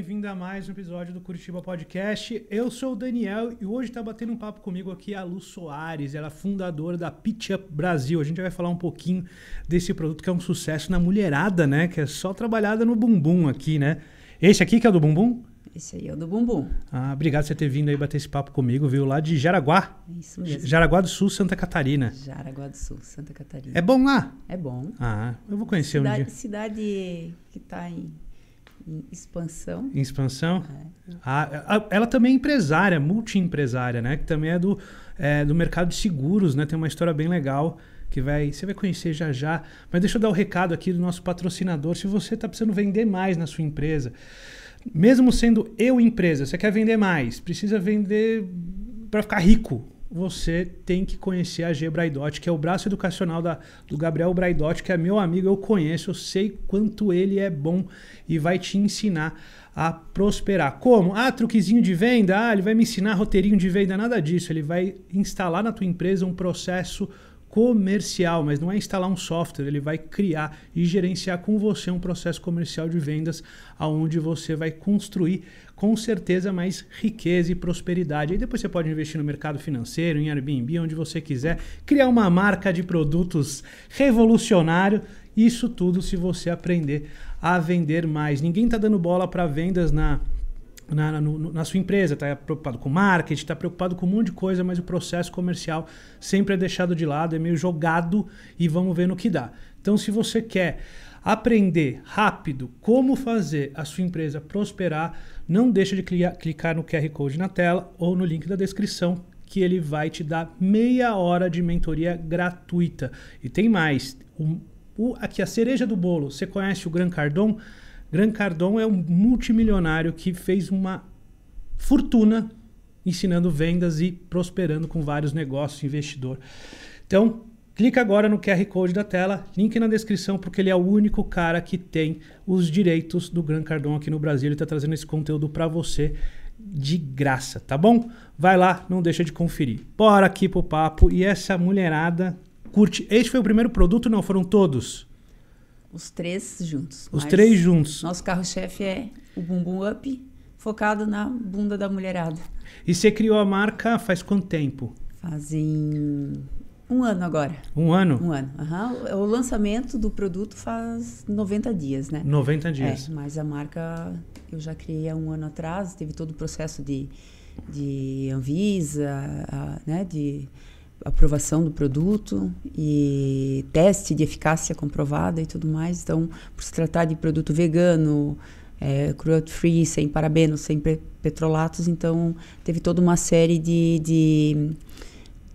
bem vindo a mais um episódio do Curitiba Podcast. Eu sou o Daniel e hoje está batendo um papo comigo aqui a Lu Soares, ela é fundadora da Pitch Up Brasil. A gente vai falar um pouquinho desse produto que é um sucesso na mulherada, né? Que é só trabalhada no bumbum aqui, né? Esse aqui que é o do bumbum? Esse aí é o do bumbum. Ah, obrigado por você ter vindo aí bater esse papo comigo, viu? Lá de Jaraguá. Isso mesmo. Jaraguá do Sul, Santa Catarina. Jaraguá do Sul, Santa Catarina. É bom lá? É bom. Ah, eu vou conhecer cidade, um dia. Cidade que está em em expansão. Em expansão. É. A, ah, a, ela também é empresária, multi-empresária, né? Que também é do, é, do mercado de seguros, né? Tem uma história bem legal que vai, você vai conhecer já já. Mas deixa eu dar o um recado aqui do nosso patrocinador. Se você está precisando vender mais na sua empresa, mesmo sendo eu empresa, você quer vender mais, precisa vender para ficar rico você tem que conhecer a G Braidotti, que é o braço educacional da, do Gabriel Braidotti, que é meu amigo, eu conheço, eu sei quanto ele é bom e vai te ensinar a prosperar. Como? Ah, truquezinho de venda? Ah, ele vai me ensinar roteirinho de venda, nada disso. Ele vai instalar na tua empresa um processo comercial, mas não é instalar um software, ele vai criar e gerenciar com você um processo comercial de vendas aonde você vai construir com certeza mais riqueza e prosperidade. E depois você pode investir no mercado financeiro, em Airbnb, onde você quiser, criar uma marca de produtos revolucionário, isso tudo se você aprender a vender mais. Ninguém está dando bola para vendas na na, no, na, sua empresa, está preocupado com marketing, está preocupado com um monte de coisa, mas o processo comercial sempre é deixado de lado, é meio jogado e vamos ver no que dá. Então, se você quer aprender rápido como fazer a sua empresa prosperar, não deixa de clicar no QR Code na tela ou no link da descrição que ele vai te dar meia hora de mentoria gratuita. E tem mais, o, o, aqui a cereja do bolo, você conhece o Gran Cardon? Gran Cardon é um multimilionário que fez uma fortuna ensinando vendas e prosperando com vários negócios, investidor. Então, clica agora no QR Code da tela, link na descrição, porque ele é o único cara que tem os direitos do Gran Cardon aqui no Brasil. Ele está trazendo esse conteúdo para você de graça, tá bom? Vai lá, não deixa de conferir. Bora aqui pro papo e essa mulherada curte. Este foi o primeiro produto, não foram todos. Os três juntos. Os três juntos. Nosso carro-chefe é o Bumbum Up, focado na bunda da mulherada. E você criou a marca faz quanto tempo? Fazem um ano agora. Um ano? Um ano. Uhum. O lançamento do produto faz 90 dias, né? 90 é, dias. É, mas a marca eu já criei há um ano atrás, teve todo o processo de, de Anvisa, né? De aprovação do produto e teste de eficácia comprovada e tudo mais. Então, por se tratar de produto vegano, é, cruelty free, sem parabenos, sem petrolatos, então teve toda uma série de, de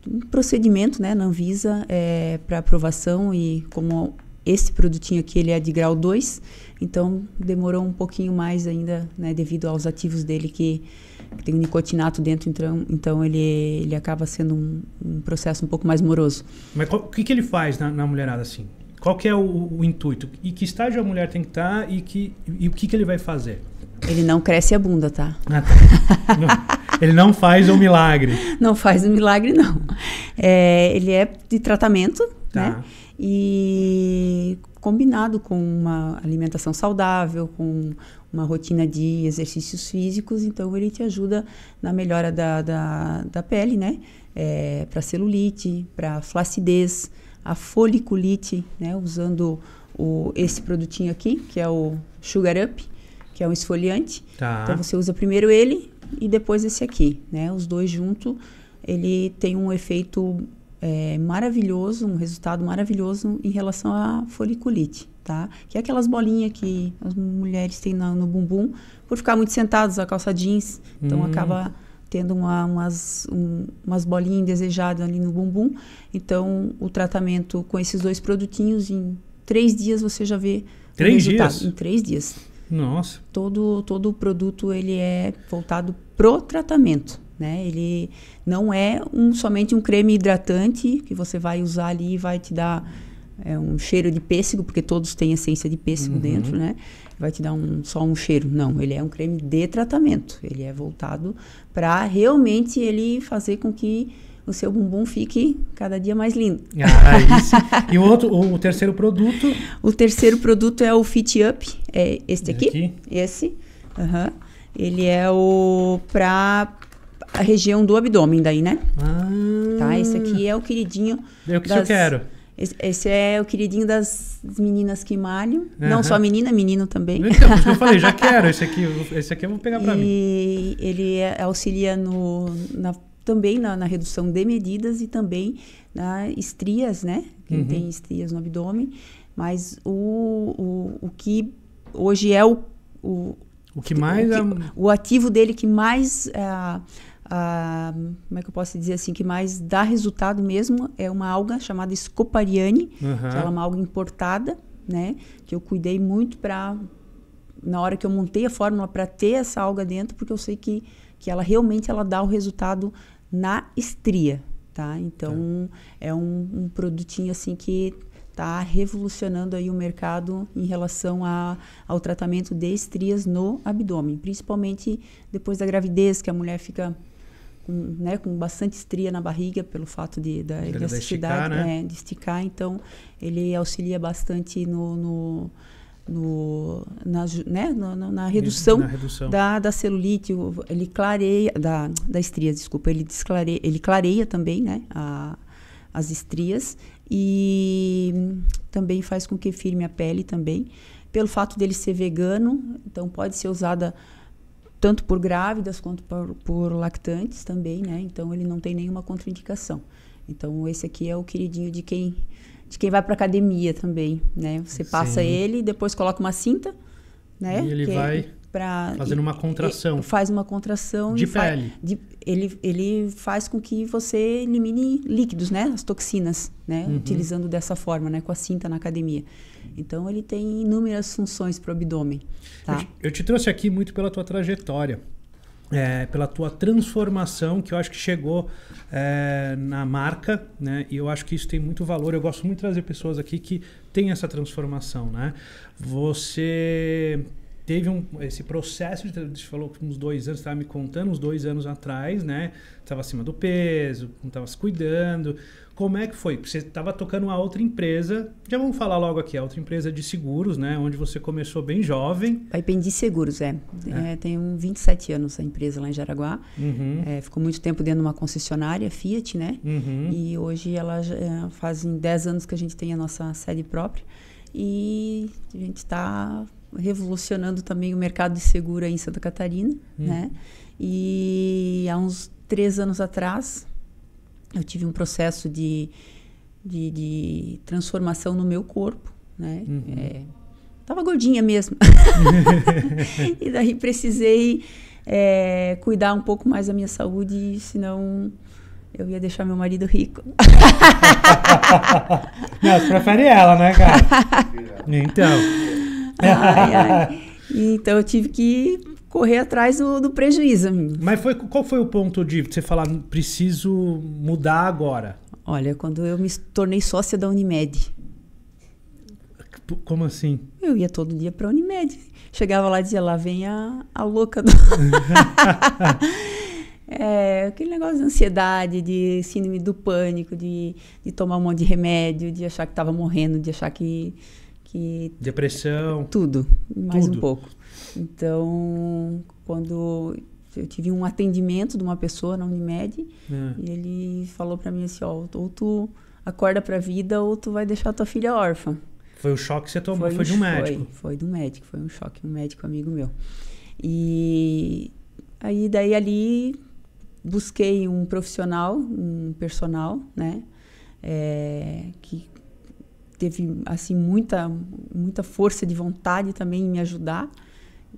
um procedimento né, na Anvisa é, para aprovação e como esse produtinho aqui ele é de grau 2, então demorou um pouquinho mais ainda né, devido aos ativos dele que tem um nicotinato dentro, então, então ele, ele acaba sendo um, um processo um pouco mais moroso. Mas o que, que ele faz na, na mulherada assim? Qual que é o, o, intuito? E que estágio a mulher tem que estar tá, e, que, e o que, que ele vai fazer? Ele não cresce a bunda, tá? Ah, tá. ele não faz um milagre. Não faz um milagre, não. É, ele é de tratamento, tá. né? E combinado com uma alimentação saudável, com uma rotina de exercícios físicos, então ele te ajuda na melhora da, da, da pele, né? É, para celulite, para flacidez, a foliculite, né? Usando o, esse produtinho aqui, que é o Sugar Up, que é um esfoliante. Tá. Então você usa primeiro ele e depois esse aqui, né? Os dois juntos, ele tem um efeito é, maravilhoso, um resultado maravilhoso em relação à foliculite, tá? Que é aquelas bolinhas que as mulheres têm no, no bumbum por ficar muito sentadas, a calça jeans, então hum. acaba tendo uma, umas, um, umas bolinhas indesejadas ali no bumbum. Então, o tratamento com esses dois produtinhos, em três dias você já vê três dias? Em três dias. Nossa. Todo, todo o produto, ele é voltado pro tratamento né? Ele não é um, somente um creme hidratante que você vai usar ali e vai te dar é, um cheiro de pêssego, porque todos têm essência de pêssego uhum. dentro, né? Vai te dar um, só um cheiro. Não, ele é um creme de tratamento. Ele é voltado para realmente ele fazer com que o seu bumbum fique cada dia mais lindo. Ah, e o outro, o terceiro produto? O terceiro produto é o Fit Up, é este aqui, aqui? esse. Uhum. Ele é o para a região do abdômen daí, né? Ah. Tá, esse aqui é o queridinho. Eu que das... eu quero. Esse, é o queridinho das meninas que malham. Uhum. Não só menina, menino também. Então, que eu falei, já quero. Esse aqui, esse aqui eu vou pegar pra mim. E ele é, auxilia no, na, também na, na, redução de medidas e também na estrias, né? Quem uhum. tem estrias no abdômen. Mas o, o, o que hoje é o, o o que mais o, que, é... o ativo dele que mais uh, como é que eu posso dizer assim, que mais dá resultado mesmo é uma alga chamada Scopariane, uhum. que ela é uma alga importada, né? Que eu cuidei muito para na hora que eu montei a fórmula para ter essa alga dentro, porque eu sei que, que ela realmente ela dá o resultado na estria, tá? Então é, é um, um produtinho assim que está revolucionando aí o mercado em relação a, ao tratamento de estrias no abdômen, principalmente depois da gravidez, que a mulher fica com, né, com bastante estria na barriga pelo fato de, da elasticidade, né? é, de esticar. Então, ele auxilia bastante no, no no, na, né, na, redução, na redução. Da, da, celulite, ele clareia, da, da estria, desculpa, ele, desclare, ele clareia também né, a, as estrias e também faz com que firme a pele também. Pelo fato dele ser vegano, então pode ser usada tanto por grávidas quanto por, por lactantes também, né? Então ele não tem nenhuma contraindicação. Então esse aqui é o queridinho de quem de quem vai para academia também, né? Você passa Sim. ele, depois coloca uma cinta, né? E ele que é vai é fazendo uma contração. Faz uma contração de pele. Faz, de, ele, ele faz com que você elimine líquidos, né? As toxinas, né? Uhum. Utilizando dessa forma, né? Com a cinta na academia. Então ele tem inúmeras funções para o abdômen. Tá? Eu, eu, te trouxe aqui muito pela tua trajetória, é, pela tua transformação que eu acho que chegou é, na marca, né? E eu acho que isso tem muito valor. Eu gosto muito de trazer pessoas aqui que têm essa transformação, né? Você teve um, esse processo, de, você falou uns dois anos, estava me contando, uns dois anos atrás, né? Estava acima do peso, não estava se cuidando. Como é que foi? Você estava tocando uma outra empresa, já vamos falar logo aqui, a outra empresa de seguros, né? Onde você começou bem jovem. Aí Ipendi Seguros, é. é. é tem um 27 anos a empresa lá em Jaraguá. Uhum. É, ficou muito tempo dentro de uma concessionária, Fiat, né? Uhum. E hoje ela já, é, fazem 10 anos que a gente tem a nossa sede própria. E a gente está revolucionando também o mercado de seguro aí em Santa Catarina, uhum. né? E há uns três anos atrás, eu tive um processo de, de, de transformação no meu corpo, né? Uhum. É, tava gordinha mesmo. e daí precisei é, cuidar um pouco mais da minha saúde, senão eu ia deixar meu marido rico. Não, você prefere ela, né, cara? Então. Ai, ai. Então eu tive que correr atrás do, do prejuízo, Mas foi, qual foi o ponto de você falar, preciso mudar agora? Olha, quando eu me tornei sócia da Unimed. Como assim? Eu ia todo dia para a Unimed. Chegava lá e dizia, lá vem a, a louca do... É, aquele negócio de ansiedade, de síndrome do pânico, de, de tomar um monte de remédio, de achar que estava morrendo, de achar que, que. Depressão. Tudo, mais tudo. um pouco. Então, quando eu tive um atendimento de uma pessoa na Unimed, é. e ele falou para mim assim, ó, ou tu acorda pra vida ou tu vai deixar tua filha órfã. Foi o choque que você tomou, foi, foi de um médico. Foi, foi do médico, foi um choque, um médico amigo meu. E aí daí ali busquei um profissional, um personal, né? É, que teve assim muita muita força de vontade também em me ajudar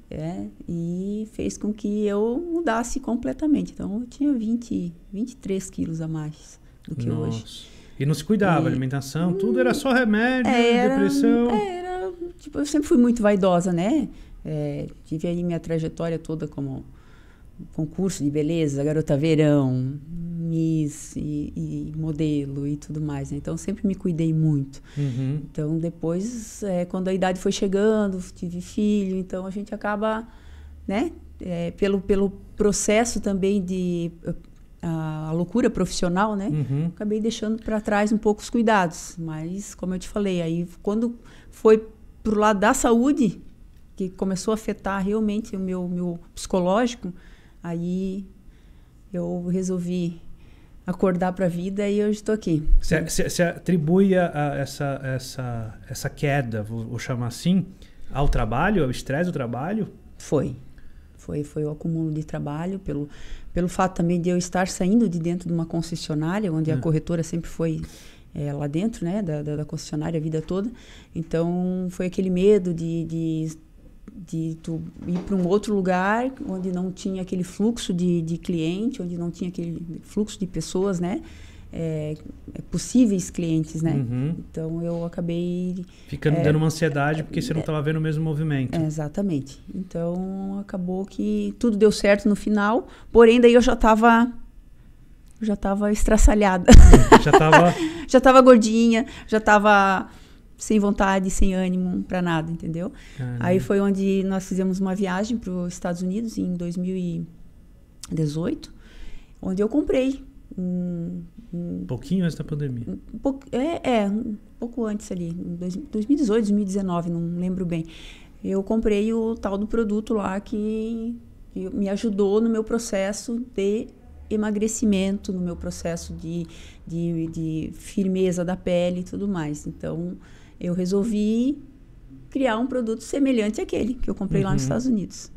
é, e fez com que eu mudasse completamente. Então, eu tinha 20, 23 quilos a mais do que Nossa. hoje. E não se cuidava, e, alimentação, hum, tudo era só remédio, era, depressão. É, era, tipo, eu sempre fui muito vaidosa, né? É, tive aí minha trajetória toda como concurso de beleza, garota verão, Miss e, e, modelo e tudo mais. Né? Então sempre me cuidei muito. Uhum. Então depois, é, quando a idade foi chegando, tive filho, então a gente acaba, né? É, pelo, pelo processo também de a, a loucura profissional, né? Uhum. Acabei deixando para trás um pouco os cuidados. Mas como eu te falei, aí quando foi pro lado da saúde que começou a afetar realmente o meu, meu psicológico, Aí eu resolvi acordar para a vida e hoje estou aqui. Você atribui a, a, essa, essa, essa queda, vou, vou chamar assim, ao trabalho, ao estresse do trabalho? Foi. Foi, foi o acúmulo de trabalho, pelo, pelo fato também de eu estar saindo de dentro de uma concessionária, onde hum. a corretora sempre foi é, lá dentro, né, da, da, da, concessionária a vida toda. Então, foi aquele medo de, de de tu ir para um outro lugar onde não tinha aquele fluxo de, de cliente, onde não tinha aquele fluxo de pessoas, né? É, é possíveis clientes, né? Uhum. Então eu acabei ficando é, dando uma ansiedade porque você não estava vendo o mesmo movimento. É, exatamente. Então acabou que tudo deu certo no final, porém daí eu já estava já estava estraçalhada. Uhum. já estava já estava gordinha, já estava sem vontade, sem ânimo para nada, entendeu? Caramba. Aí foi onde nós fizemos uma viagem para os Estados Unidos em 2018, onde eu comprei um, um pouquinho antes da pandemia. Um, é, é, um pouco antes ali, 2018, 2019, não lembro bem. Eu comprei o tal do produto lá que, que me ajudou no meu processo de emagrecimento, no meu processo de, de, de firmeza da pele e tudo mais. Então, eu resolvi criar um produto semelhante àquele que eu comprei uhum. lá nos uhum. Estados Unidos.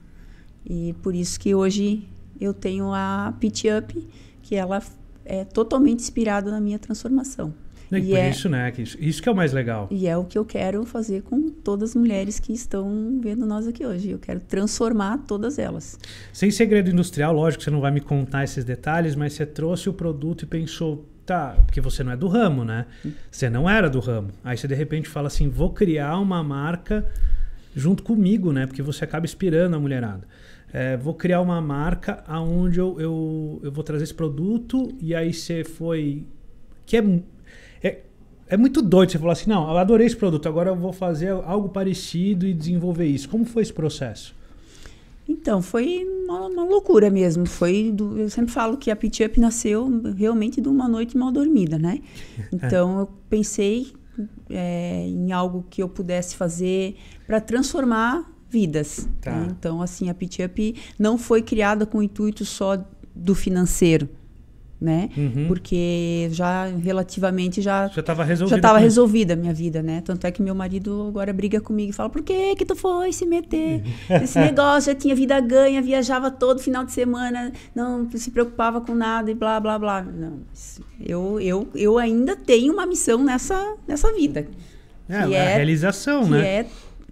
E por isso que hoje eu tenho a Pitch Up, que ela é totalmente inspirada na minha transformação. E, é, e por é, isso, né? Que isso, isso que é o mais legal. E é o que eu quero fazer com todas as mulheres que estão vendo nós aqui hoje. Eu quero transformar todas elas. Sem segredo industrial, lógico, você não vai me contar esses detalhes, mas você trouxe o produto e pensou, tá, porque você não é do ramo, né? Você não era do ramo. Aí você de repente fala assim, vou criar uma marca junto comigo, né? Porque você acaba inspirando a mulherada. É, vou criar uma marca aonde eu, eu, eu vou trazer esse produto e aí você foi... Que é, é, é muito doido você falar assim, não, eu adorei esse produto, agora eu vou fazer algo parecido e desenvolver isso. Como foi esse processo? Então, foi uma, uma, loucura mesmo. Foi do, eu sempre falo que a Pit Up nasceu realmente de uma noite mal dormida, né? Então, eu pensei é, em algo que eu pudesse fazer para transformar vidas. Né? Tá. Né? Então, assim, a Pit Up não foi criada com o intuito só do financeiro né? Uhum. Porque já relativamente já já estava resolvida. Já resolvida a minha vida, né? Tanto é que meu marido agora briga comigo e fala: "Por que que tu foi se meter nesse negócio? Já tinha vida ganha, viajava todo final de semana, não se preocupava com nada e blá blá blá". Não, eu eu eu ainda tenho uma missão nessa nessa vida. É, é a realização, que né? é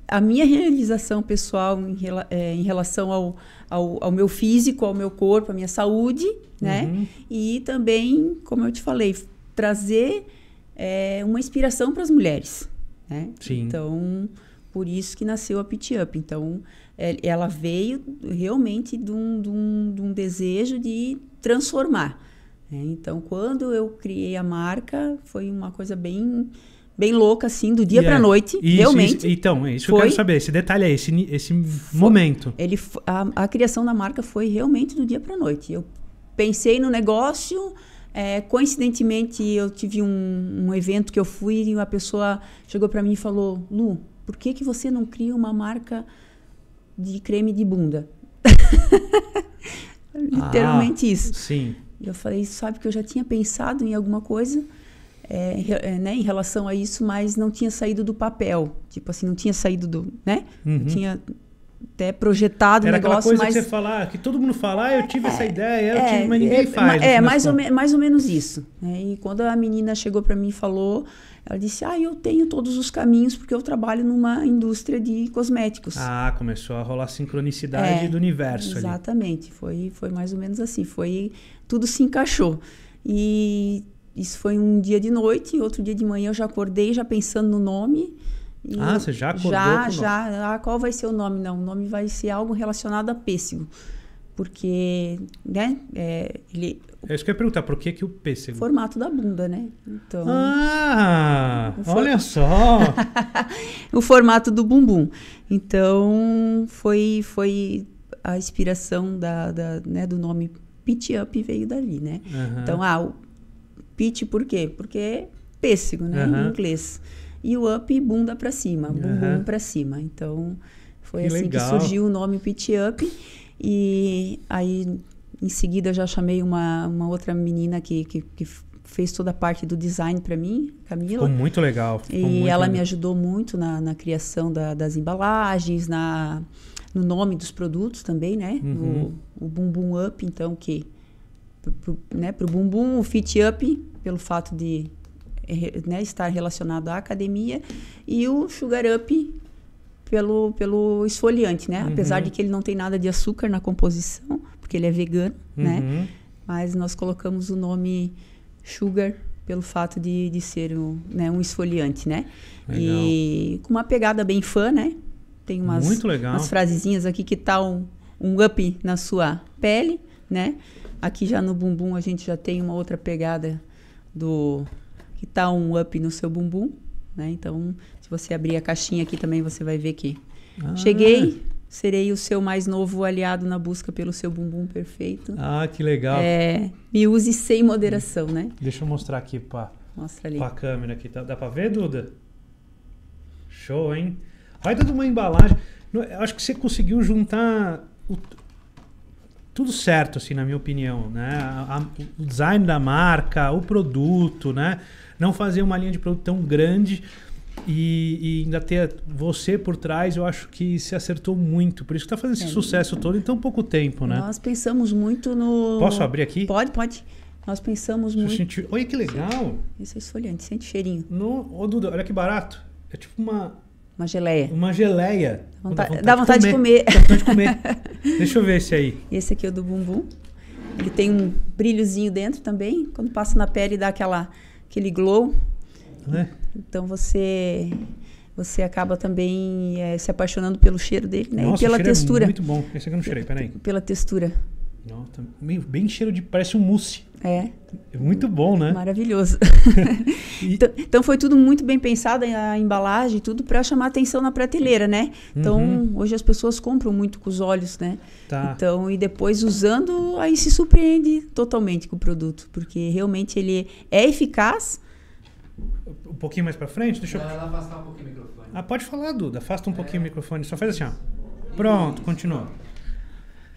a minha realização pessoal em, é, em relação ao ao, ao meu físico, ao meu corpo, à minha saúde, né? Uhum. E também, como eu te falei, trazer é, uma inspiração para as mulheres, né? Sim. Então, por isso que nasceu a Pit Up. Então, é, ela veio realmente de um, de um, de um desejo de transformar. Né? Então, quando eu criei a marca, foi uma coisa bem bem louca, assim, do dia yeah. pra é. noite, isso, realmente. Isso, então, é isso foi, que eu quero saber, esse detalhe aí, esse, esse foi, momento. Ele, a, a, criação da marca foi realmente do dia pra noite. Eu pensei no negócio, é, coincidentemente, eu tive um, um, evento que eu fui e uma pessoa chegou para mim e falou, Lu, por que, que você não cria uma marca de creme de bunda? Literalmente ah, isso. Sim. E eu falei, sabe que eu já tinha pensado em alguma coisa é, é, né, em relação a isso, mas não tinha saído do papel. Tipo assim, não tinha saído do. né? Uhum. Não tinha até projetado o negócio. Era coisa mas... que você falar, ah, que todo mundo fala, ah, eu tive é, essa ideia, eu é, tive, mas é, ninguém é, faz. É, mais ou, me, mais ou menos isso. Né? E quando a menina chegou para mim e falou, ela disse, ah, eu tenho todos os caminhos porque eu trabalho numa indústria de cosméticos. Ah, começou a rolar a sincronicidade é, do universo exatamente. ali. Exatamente, foi, foi mais ou menos assim, foi tudo se encaixou. E isso foi um dia de noite, e outro dia de manhã eu já acordei já pensando no nome. ah, você já acordou? Já, com já. Ah, qual vai ser o nome? Não, o nome vai ser algo relacionado a pêssego. Porque, né? É, ele, é isso que eu ia perguntar, por que, que o pêssego? Formato da bunda, né? Então, ah, for... olha só! o formato do bumbum. Então, foi, foi a inspiração da, da né, do nome Pitch Up veio dali, né? Uhum. Então, ah, o Pitch por quê? Porque é pêssego, né? Uhum. Em inglês. E o up, bunda para cima, bumbum uhum. para cima. Então, foi que assim legal. que surgiu o nome Pitch Up. E aí, em seguida, já chamei uma, uma outra menina que, que, que fez toda a parte do design para mim, Camila. Ficou muito legal. Ficou e muito ela legal. me ajudou muito na, na criação da, das embalagens, na, no nome dos produtos também, né? Uhum. O, o Bumbum Up, então, que né para o bumbum, o fit up, pelo fato de eh, né, estar relacionado à academia, e o sugar up pelo, pelo esfoliante, né? Uhum. Apesar de que ele não tem nada de açúcar na composição, porque ele é vegano, né? uhum. né? Mas nós colocamos o nome sugar pelo fato de, de ser um, né, um esfoliante, né? Legal. E com uma pegada bem fã, né? Tem umas, umas frasezinhas aqui que tal tá um, um up na sua pele né? Aqui já no bumbum a gente já tem uma outra pegada do que tá um up no seu bumbum, né? Então, se você abrir a caixinha aqui também você vai ver que ah. cheguei, serei o seu mais novo aliado na busca pelo seu bumbum perfeito. Ah, que legal. É, me use sem moderação, né? Deixa eu mostrar aqui para Mostra ali. câmera aqui, tá, dá para ver, Duda? Show, hein? Olha toda uma embalagem. Acho que você conseguiu juntar o, tudo certo, assim, na minha opinião, né? A, a, o design da marca, o produto, né? Não fazer uma linha de produto tão grande e, e ainda ter você por trás, eu acho que se acertou muito. Por isso que tá fazendo esse é, sucesso todo em tão pouco tempo, né? Nós pensamos muito no... Posso abrir aqui? Pode, pode. Nós pensamos muito... Olha que legal! Isso é esfoliante, sente cheirinho. No... Ô, Duda, olha que barato. É tipo uma uma geleia. Uma geleia. Dá vontade, dá vontade de comer. De comer. Dá vontade de comer. Deixa eu ver esse aí. Esse aqui é o do bumbum. Ele tem um brilhozinho dentro também. Quando passa na pele, dá aquela, aquele glow. É. Então você você acaba também é, se apaixonando pelo cheiro dele, né? Nossa, e pela o é textura. É muito bom. Esse aqui eu não cheirei, peraí. Pela textura. Nossa, bem cheiro de. Parece um mousse. É. é. Muito bom, né? Maravilhoso. e... então, então, foi tudo muito bem pensado, a embalagem, tudo para chamar atenção na prateleira, né? Então uhum. hoje as pessoas compram muito com os olhos, né? Tá. Então e depois usando aí se surpreende totalmente com o produto, porque realmente ele é eficaz. Um pouquinho mais para frente, deixa eu. Ela afastar um pouquinho o microfone. Ah, pode falar, Duda. Afasta um é. pouquinho o microfone. Só faz assim, ó. Pronto, continua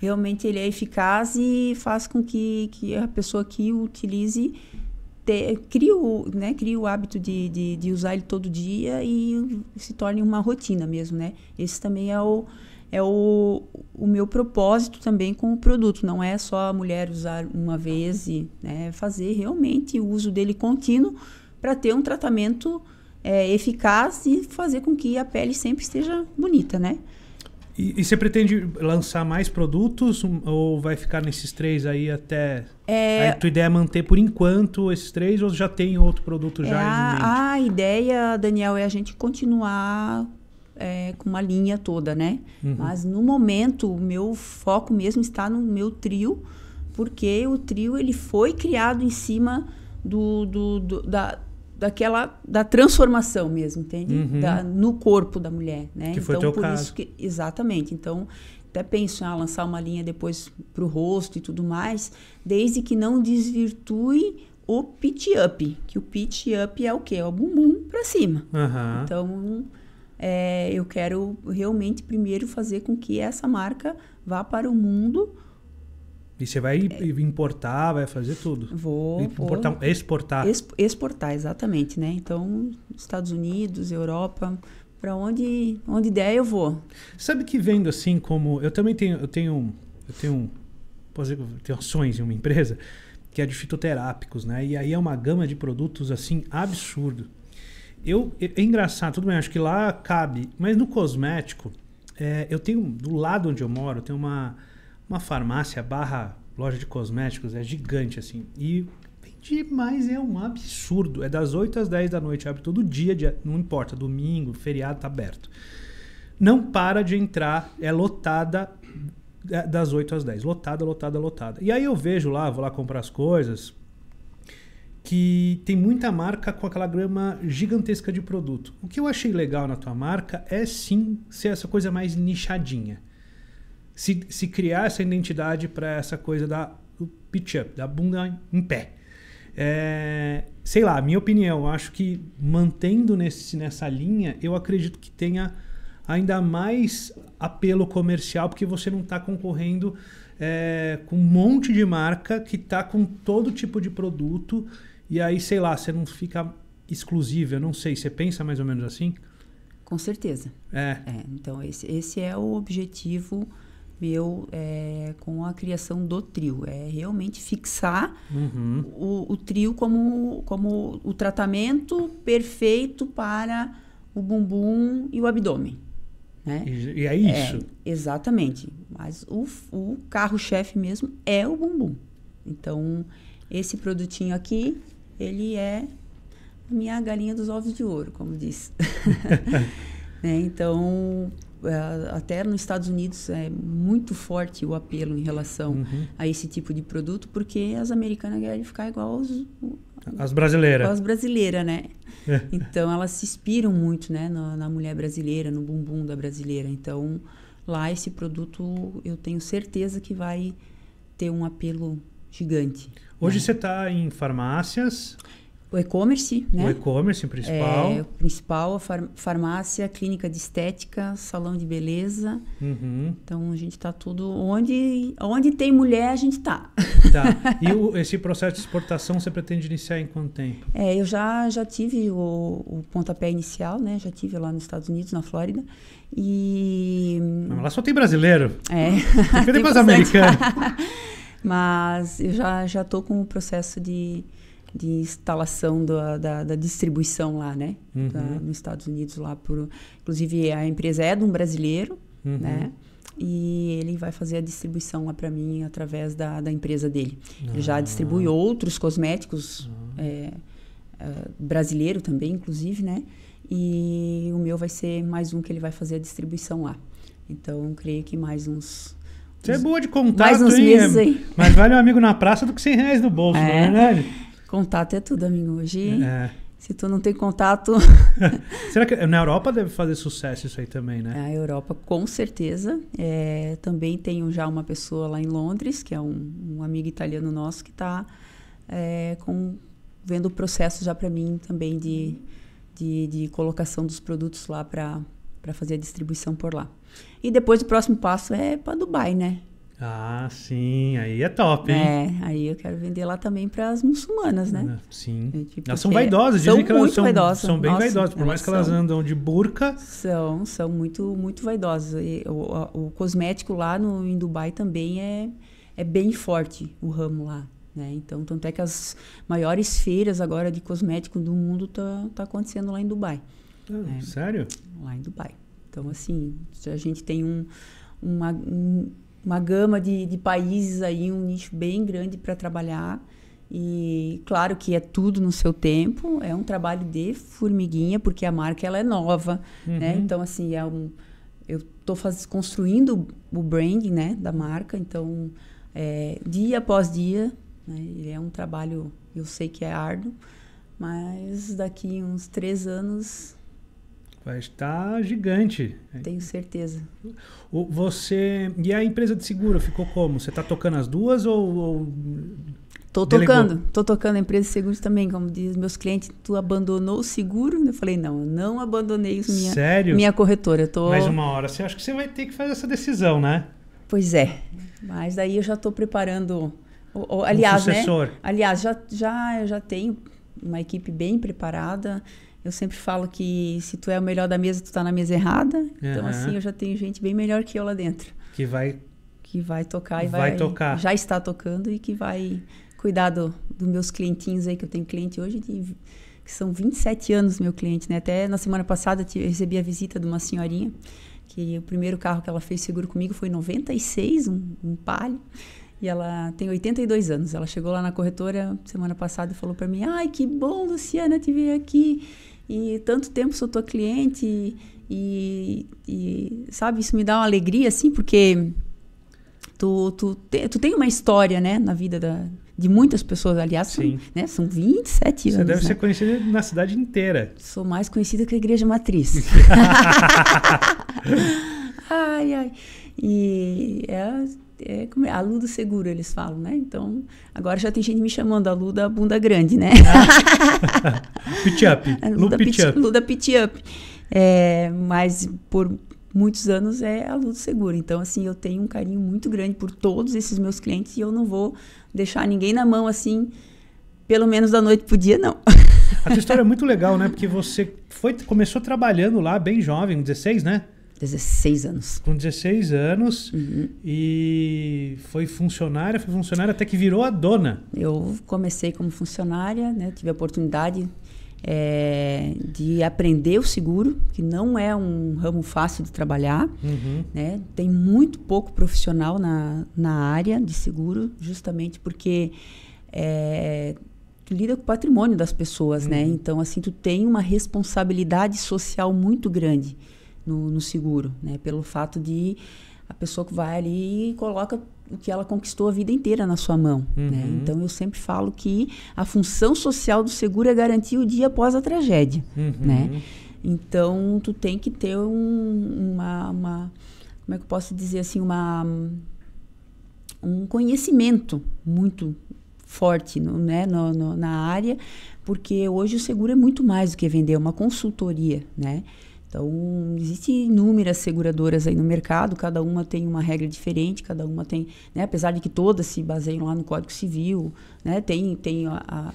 realmente ele é eficaz e faz com que, que a pessoa que o utilize te, cria, o, né, crie o hábito de, de, de, usar ele todo dia e se torne uma rotina mesmo, né? Esse também é o, é o, o meu propósito também com o produto. Não é só a mulher usar uma vez e né, fazer realmente o uso dele contínuo para ter um tratamento é, eficaz e fazer com que a pele sempre esteja bonita, né? E, e, você pretende lançar mais produtos ou vai ficar nesses três aí até. É... A tua ideia é manter por enquanto esses três ou já tem outro produto é já a, A ideia, Daniel, é a gente continuar é, com uma linha toda, né? Uhum. Mas no momento, o meu foco mesmo está no meu trio, porque o trio ele foi criado em cima do, do, do da daquela da transformação mesmo, entende? Uhum. Da, no corpo da mulher, né? Que foi então, teu por caso. isso que exatamente. Então, até penso em ah, lançar uma linha depois para o rosto e tudo mais, desde que não desvirtue o pitch up, que o pitch up é o quê? É o bumbum para cima. Uhum. Então, é, eu quero realmente primeiro fazer com que essa marca vá para o mundo e você vai é. importar, vai fazer tudo. Vou. Importar, vou. exportar. exportar, exatamente, né? Então, Estados Unidos, Europa, para onde, onde der eu vou. Sabe que vendo assim como eu também tenho, eu tenho, eu tenho, posso dizer, eu tenho ações em uma empresa que é de fitoterápicos, né? E aí é uma gama de produtos assim absurdo. Eu é, é engraçado, tudo bem, acho que lá cabe, mas no cosmético, é, eu tenho do lado onde eu moro, tem uma uma farmácia barra loja de cosméticos, é gigante assim. E vende, mas é um absurdo. É das 8 às 10 da noite, abre todo dia, dia não importa, domingo, feriado, tá aberto. Não para de entrar, é lotada é, das 8 às 10. Lotada, lotada, lotada. E aí eu vejo lá, vou lá comprar as coisas, que tem muita marca com aquela grama gigantesca de produto. O que eu achei legal na tua marca é sim ser essa coisa mais nichadinha se, se criar essa identidade para essa coisa da pitch-up, da bunda em pé. É, sei lá, minha opinião, acho que mantendo nesse, nessa linha, eu acredito que tenha ainda mais apelo comercial, porque você não está concorrendo é, com um monte de marca que está com todo tipo de produto, e aí, sei lá, você não fica exclusivo, eu não sei, você pensa mais ou menos assim? Com certeza. É. é então, esse, esse é o objetivo meu é, com a criação do trio. É realmente fixar uhum. o, o, trio como, como o tratamento perfeito para o bumbum e o abdômen. Né? E, e é isso. É, exatamente. Mas o, o carro-chefe mesmo é o bumbum. Então, esse produtinho aqui, ele é minha galinha dos ovos de ouro, como diz. né? Então, é, até nos Estados Unidos é muito forte o apelo em relação uhum. a esse tipo de produto, porque as americanas querem ficar igual aos, as brasileiras. As brasileiras, né? É. Então elas se inspiram muito, né, na, na, mulher brasileira, no bumbum da brasileira. Então lá esse produto eu tenho certeza que vai ter um apelo gigante. Hoje né? você está em farmácias? o e-commerce, né? O e-commerce principal. É, o principal, a far farmácia, clínica de estética, salão de beleza. Uhum. Então a gente está tudo onde onde tem mulher a gente está. Tá. tá. E o, esse processo de exportação você pretende iniciar em quanto tempo? É, eu já já tive o, o pontapé inicial, né? Já tive lá nos Estados Unidos, na Flórida. E Mas lá só tem brasileiro. É. Cadê os americano. Mas eu já já com o processo de de instalação da, da, da distribuição lá, né? Uhum. Da, nos Estados Unidos lá por, inclusive a empresa é de um brasileiro, uhum. né? E ele vai fazer a distribuição lá para mim através da, da empresa dele. Ah. Ele já ah. distribui outros cosméticos ah. é, é, brasileiro também, inclusive, né? E o meu vai ser mais um que ele vai fazer a distribuição lá. Então, creio que mais uns você é boa de contato, Mais uns hein? Meses aí. Mas vale um amigo na praça do que 100 reais no bolso, é. não é verdade? Contato é tudo, amigo. Hoje, é. se tu não tem contato. Será que na Europa deve fazer sucesso isso aí também, né? Na Europa, com certeza. É, também tenho já uma pessoa lá em Londres, que é um, um amigo italiano nosso, que está é, vendo o processo já para mim também de, de, de colocação dos produtos lá para fazer a distribuição por lá. E depois o próximo passo é para Dubai, né? Ah, sim, aí é top, hein? É, aí eu quero vender lá também para as muçulmanas, né? Ah, sim. É, tipo, elas são vaidosas, são dizem que elas são, vaidosas. são bem Nossa, vaidosas, por mais que são, elas andam de burca. São, são muito, muito vaidosas. E, o, o, cosmético lá no, em Dubai também é, é bem forte, o ramo lá. Né? Então, tanto é que as maiores feiras agora de cosmético do mundo tá, tá acontecendo lá em Dubai. Ah, né? Sério? Lá em Dubai. Então, assim, a gente tem um, uma, um uma gama de, de países aí, um nicho bem grande para trabalhar. E claro que é tudo no seu tempo, é um trabalho de formiguinha, porque a marca ela é nova, né? uhum. né? Então, assim, é um, eu estou construindo o branding né, da marca, então, é, dia após dia, né, ele é um trabalho, eu sei que é árduo, mas daqui uns três anos Vai estar gigante. Tenho certeza. O, você e a empresa de seguro ficou como? Você está tocando as duas ou, ou... Tô Delegou. tocando, tô tocando a empresa de seguros também, como diz meus clientes, tu abandonou o seguro? Eu falei, não, não abandonei minha, Sério? minha corretora. Eu tô... Mais uma hora, você acha que você vai ter que fazer essa decisão, né? Pois é, mas daí eu já estou preparando, o, o, aliás, um né? Aliás, já, já, eu já tenho uma equipe bem preparada, eu sempre falo que se tu é o melhor da mesa, tu tá na mesa errada. Uhum. Então, assim, eu já tenho gente bem melhor que eu lá dentro. Que vai. Que vai tocar e vai. Vai tocar. Já está tocando e que vai cuidar do, dos meus clientinhos aí, que eu tenho cliente hoje de, que são 27 anos meu cliente, né? Até na semana passada eu recebi a visita de uma senhorinha, que o primeiro carro que ela fez seguro comigo foi em 96, um, um palio. E ela tem 82 anos. Ela chegou lá na corretora semana passada e falou para mim: "Ai, que bom, Luciana, te ver aqui e tanto tempo sou tua cliente e, e, e, sabe, isso me dá uma alegria, assim, porque tu, tu, te, tu tem uma história, né, na vida da, de muitas pessoas, aliás, Sim. São, né, são 27 Você anos. Você deve né? ser conhecida na cidade inteira. Sou mais conhecida que a Igreja Matriz. ai, ai. E é é, como é, a Lu do seguro, eles falam, né? Então, agora já tem gente me chamando a Lu da bunda grande, né? Ah. pitch up. Lu da pitch up. pitch up. É, mas por muitos anos é a Lu do seguro. Então, assim, eu tenho um carinho muito grande por todos esses meus clientes e eu não vou deixar ninguém na mão, assim, pelo menos da noite pro dia, não. A tua história é muito legal, né? Porque você foi, começou trabalhando lá bem jovem, 16, né? 16 anos. Com 16 anos uhum. e foi funcionária, foi funcionária até que virou a dona. Eu comecei como funcionária, né? tive a oportunidade é, de aprender o seguro, que não é um ramo fácil de trabalhar. Uhum. Né? Tem muito pouco profissional na, na área de seguro, justamente porque é, tu lida com o patrimônio das pessoas, né. uhum. né? Então, assim, tu tem uma responsabilidade social muito grande no, no seguro, né? Pelo fato de a pessoa que vai ali e coloca o que ela conquistou a vida inteira na sua mão. Né? Uhum. Né? Então eu sempre falo que a função social do seguro é garantir o dia após a tragédia, uhum. né? Então tu tem que ter um, uma, uma, como é que eu posso dizer assim uma um conhecimento muito forte no, né, no, no, na área, porque hoje o seguro é muito mais do que vender, é uma consultoria, né? Então, existem inúmeras seguradoras aí no mercado, cada uma tem uma regra diferente, cada uma tem, né, apesar de que todas se baseiam lá no Código Civil, né, tem, tem a, a,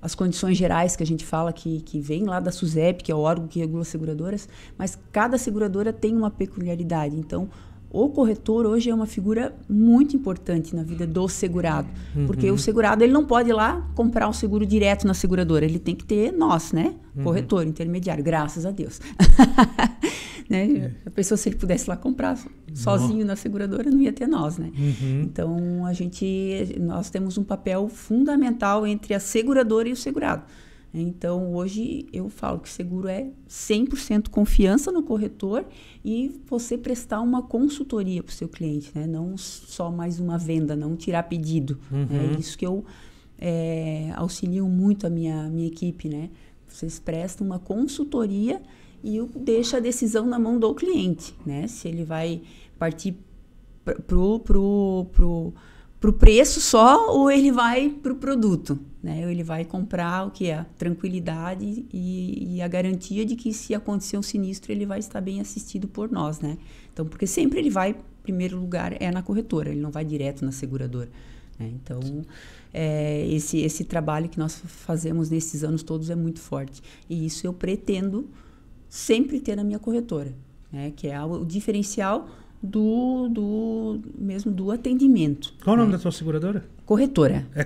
as condições gerais que a gente fala que, que vem lá da SUSEP, que é o órgão que regula seguradoras, mas cada seguradora tem uma peculiaridade. Então, o corretor hoje é uma figura muito importante na vida do segurado, uhum. porque o segurado ele não pode ir lá comprar o seguro direto na seguradora, ele tem que ter nós, né? Uhum. Corretor, uhum. intermediário, graças a Deus. né? É. A pessoa se ele pudesse lá comprar sozinho na seguradora não ia ter nós, né? Uhum. Então a gente nós temos um papel fundamental entre a seguradora e o segurado. Então, hoje eu falo que seguro é 100% confiança no corretor e você prestar uma consultoria para o seu cliente, né? não só mais uma venda, não tirar pedido. É uhum. É isso que eu é, auxilio muito a minha, minha equipe. Né? Vocês prestam uma consultoria e deixa a decisão na mão do cliente, né? se ele vai partir para o pro, pro, pro, preço só ou ele vai para o produto. Né? Ele vai comprar o que é a tranquilidade e, e, a garantia de que se acontecer um sinistro ele vai estar bem assistido por nós, né? Então, porque sempre ele vai, primeiro lugar, é na corretora, ele não vai direto na seguradora. Né? Então, é, esse, esse trabalho que nós fazemos nesses anos todos é muito forte. E isso eu pretendo sempre ter na minha corretora, né? que é o diferencial do, do mesmo do atendimento. Qual o nome né? da sua seguradora? Corretora. É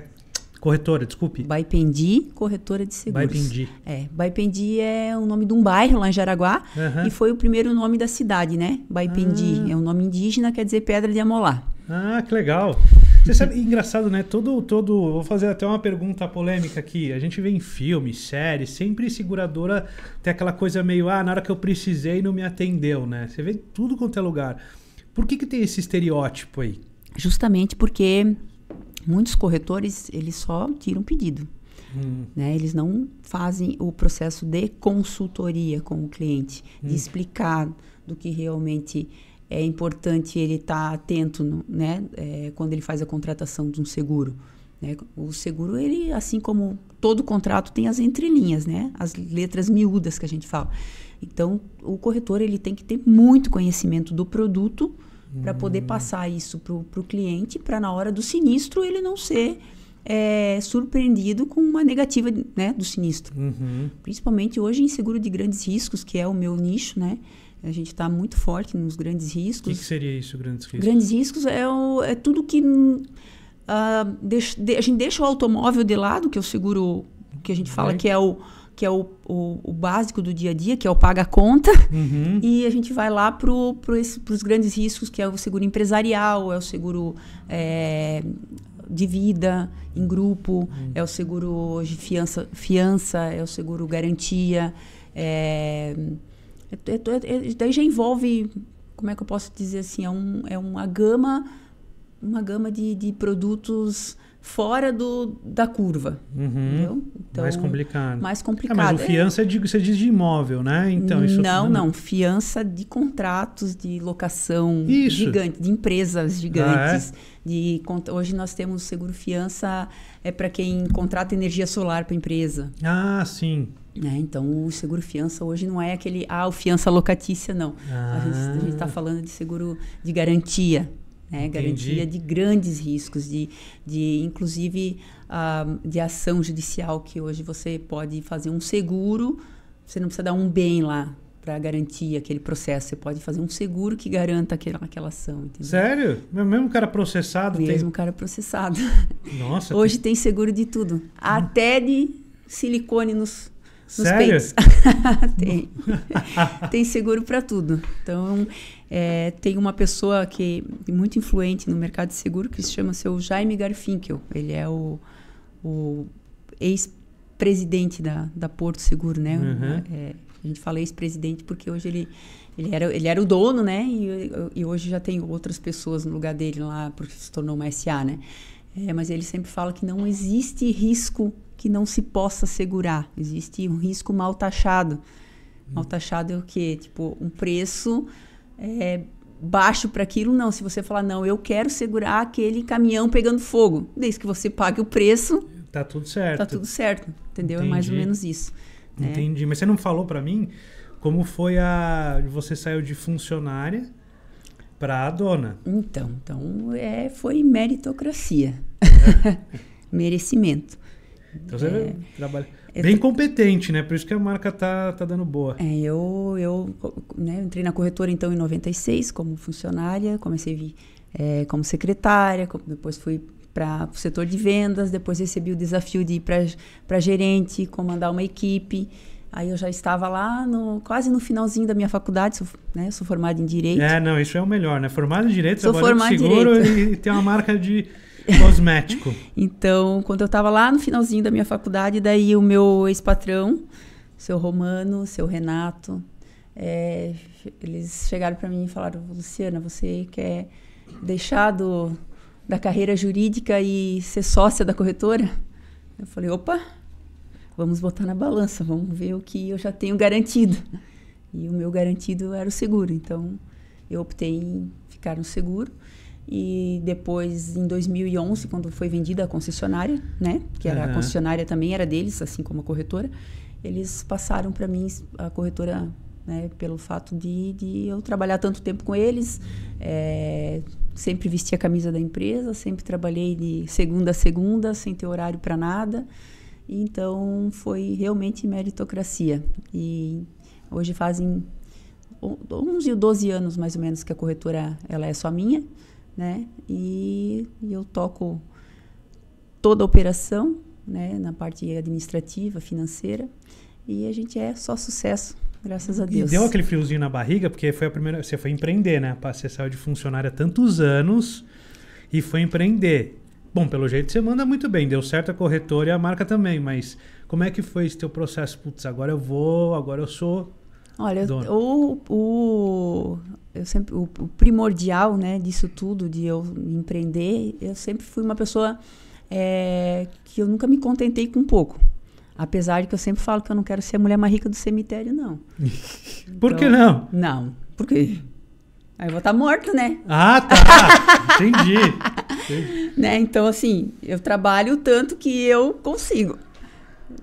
Corretora, desculpe. Baipendi, corretora de seguros. Baipendi. É, Baipendi é o nome de um bairro lá em Jaraguá e foi o primeiro nome da cidade, né? Baipendi. Ah. É um nome indígena, quer dizer pedra de amolar. Ah, que legal. Você sabe, engraçado, né? Todo, todo. Vou fazer até uma pergunta polêmica aqui. A gente vê em filmes, séries, sempre seguradora tem aquela coisa meio, ah, na hora que eu precisei não me atendeu, né? Você vê tudo quanto é lugar. Por que, que tem esse estereótipo aí? Justamente porque muitos corretores eles só tiram pedido. Hum. Né? Eles não fazem o processo de consultoria com o cliente, hum. de explicar do que realmente é importante ele estar tá atento no, né? É, quando ele faz a contratação de um seguro. Né? O seguro, ele, assim como todo contrato, tem as entrelinhas, né? as letras miúdas que a gente fala. Então, o corretor ele tem que ter muito conhecimento do produto para poder hum. passar isso para o cliente, para na hora do sinistro ele não ser é, surpreendido com uma negativa né, do sinistro. Uhum. Principalmente hoje em seguro de grandes riscos, que é o meu nicho, né? A gente está muito forte nos grandes riscos. O que, que, seria isso, grandes riscos? Grandes riscos é, o, é tudo que uh, ah, deixa, de, a gente deixa o automóvel de lado, que é o seguro que a gente fala uhum. que é o que é o, o, o, básico do dia a dia, que é o paga a conta, uhum. e a gente vai lá para pro pro os grandes riscos, que é o seguro empresarial, é o seguro é, de vida em grupo, uhum. é o seguro de fiança, fiança, é o seguro garantia. É, é, é, é, é daí já envolve, como é que eu posso dizer assim, é, um, é uma gama uma gama de, de produtos fora do, da curva. Uhum. Então, mais complicado. Mais ah, complicado. É, mas o fiança é de, você diz de imóvel, né? Então, isso não, não, não. Fiança de contratos de locação isso. gigante, de empresas gigantes. Ah, é? de, hoje nós temos seguro fiança é para quem contrata energia solar para empresa. Ah, sim. É, então, o seguro fiança hoje não é aquele, ah, o fiança locatícia, não. Ah. A gente está ah. falando de seguro de garantia. Né? Garantia de grandes riscos, de, de inclusive uh, de ação judicial, que hoje você pode fazer um seguro, você não precisa dar um bem lá para garantir aquele processo. Você pode fazer um seguro que garanta aquela, aquela ação. Entendeu? Sério? Mesmo cara processado? Mesmo tem... cara processado. Nossa. Hoje tem... tem seguro de tudo. Hum. Até de silicone nos, nos Sério? peitos. tem. tem seguro para tudo. Então, é, tem uma pessoa que é muito influente no mercado de seguro que se chama seu Jaime Garfinkel. Ele é o, o ex-presidente da, da Porto Seguro, né? Uhum. É, a gente fala ex-presidente porque hoje ele, ele, era, ele era o dono, né? E, e hoje já tem outras pessoas no lugar dele lá, porque se tornou uma SA, né? É, mas ele sempre fala que não existe risco que não se possa segurar. Existe um risco mal taxado. Mal hum. taxado é o quê? Tipo, um preço é, baixo para aquilo, não. Se você falar, não, eu quero segurar aquele caminhão pegando fogo, desde que você pague o preço. Tá tudo certo. Tá tudo certo, entendeu? Entendi. É mais ou menos isso. Né? Entendi. Mas você não falou para mim como foi a. Você saiu de funcionária para a dona. Então, então é, foi meritocracia. É. Merecimento. Então você é. trabalha. Bem competente, né? Por isso que a marca tá, tá dando boa. É, eu, eu né, entrei na corretora então em 96 como funcionária, comecei vir, é, como secretária, depois fui para o setor de vendas, depois recebi o desafio de ir para gerente, comandar uma equipe. Aí eu já estava lá no, quase no finalzinho da minha faculdade, sou, né, sou formada em Direito. É, não, isso é o melhor, né? Formada em Direito, sou formada em Direito. e tem uma marca de Cosmético. então, quando eu estava lá no finalzinho da minha faculdade, daí o meu ex-patrão, seu Romano, seu Renato, é, eles chegaram para mim e falaram: Luciana, você quer deixar do, da carreira jurídica e ser sócia da corretora? Eu falei: opa, vamos botar na balança, vamos ver o que eu já tenho garantido. E o meu garantido era o seguro, então eu optei em ficar no seguro e depois em 2011 quando foi vendida a concessionária, né, que era uhum. a concessionária também era deles, assim como a corretora, eles passaram para mim a corretora, né, pelo fato de, de eu trabalhar tanto tempo com eles, é, sempre vesti a camisa da empresa, sempre trabalhei de segunda a segunda sem ter horário para nada, então foi realmente meritocracia e hoje fazem 11 ou 12 anos mais ou menos que a corretora ela é só minha né? E, e eu toco toda a operação, né? Na parte administrativa, financeira. E a gente é só sucesso graças a Deus. E deu aquele friozinho na barriga, porque foi a primeira. Você foi empreender, né? Você saiu de funcionária tantos anos e foi empreender. Bom, pelo jeito você manda muito bem, deu certo a corretora e a marca também, mas como é que foi esse teu processo? Putz, agora eu vou, agora eu sou Olha, o, o, eu sempre, o primordial né, disso tudo, de eu empreender, eu sempre fui uma pessoa é, que eu nunca me contentei com pouco. Apesar de que eu sempre falo que eu não quero ser a mulher mais rica do cemitério, não. Por então, que não? Não, porque aí eu vou estar tá morto, né? Ah, tá. Entendi. né? Então, assim, eu trabalho o tanto que eu consigo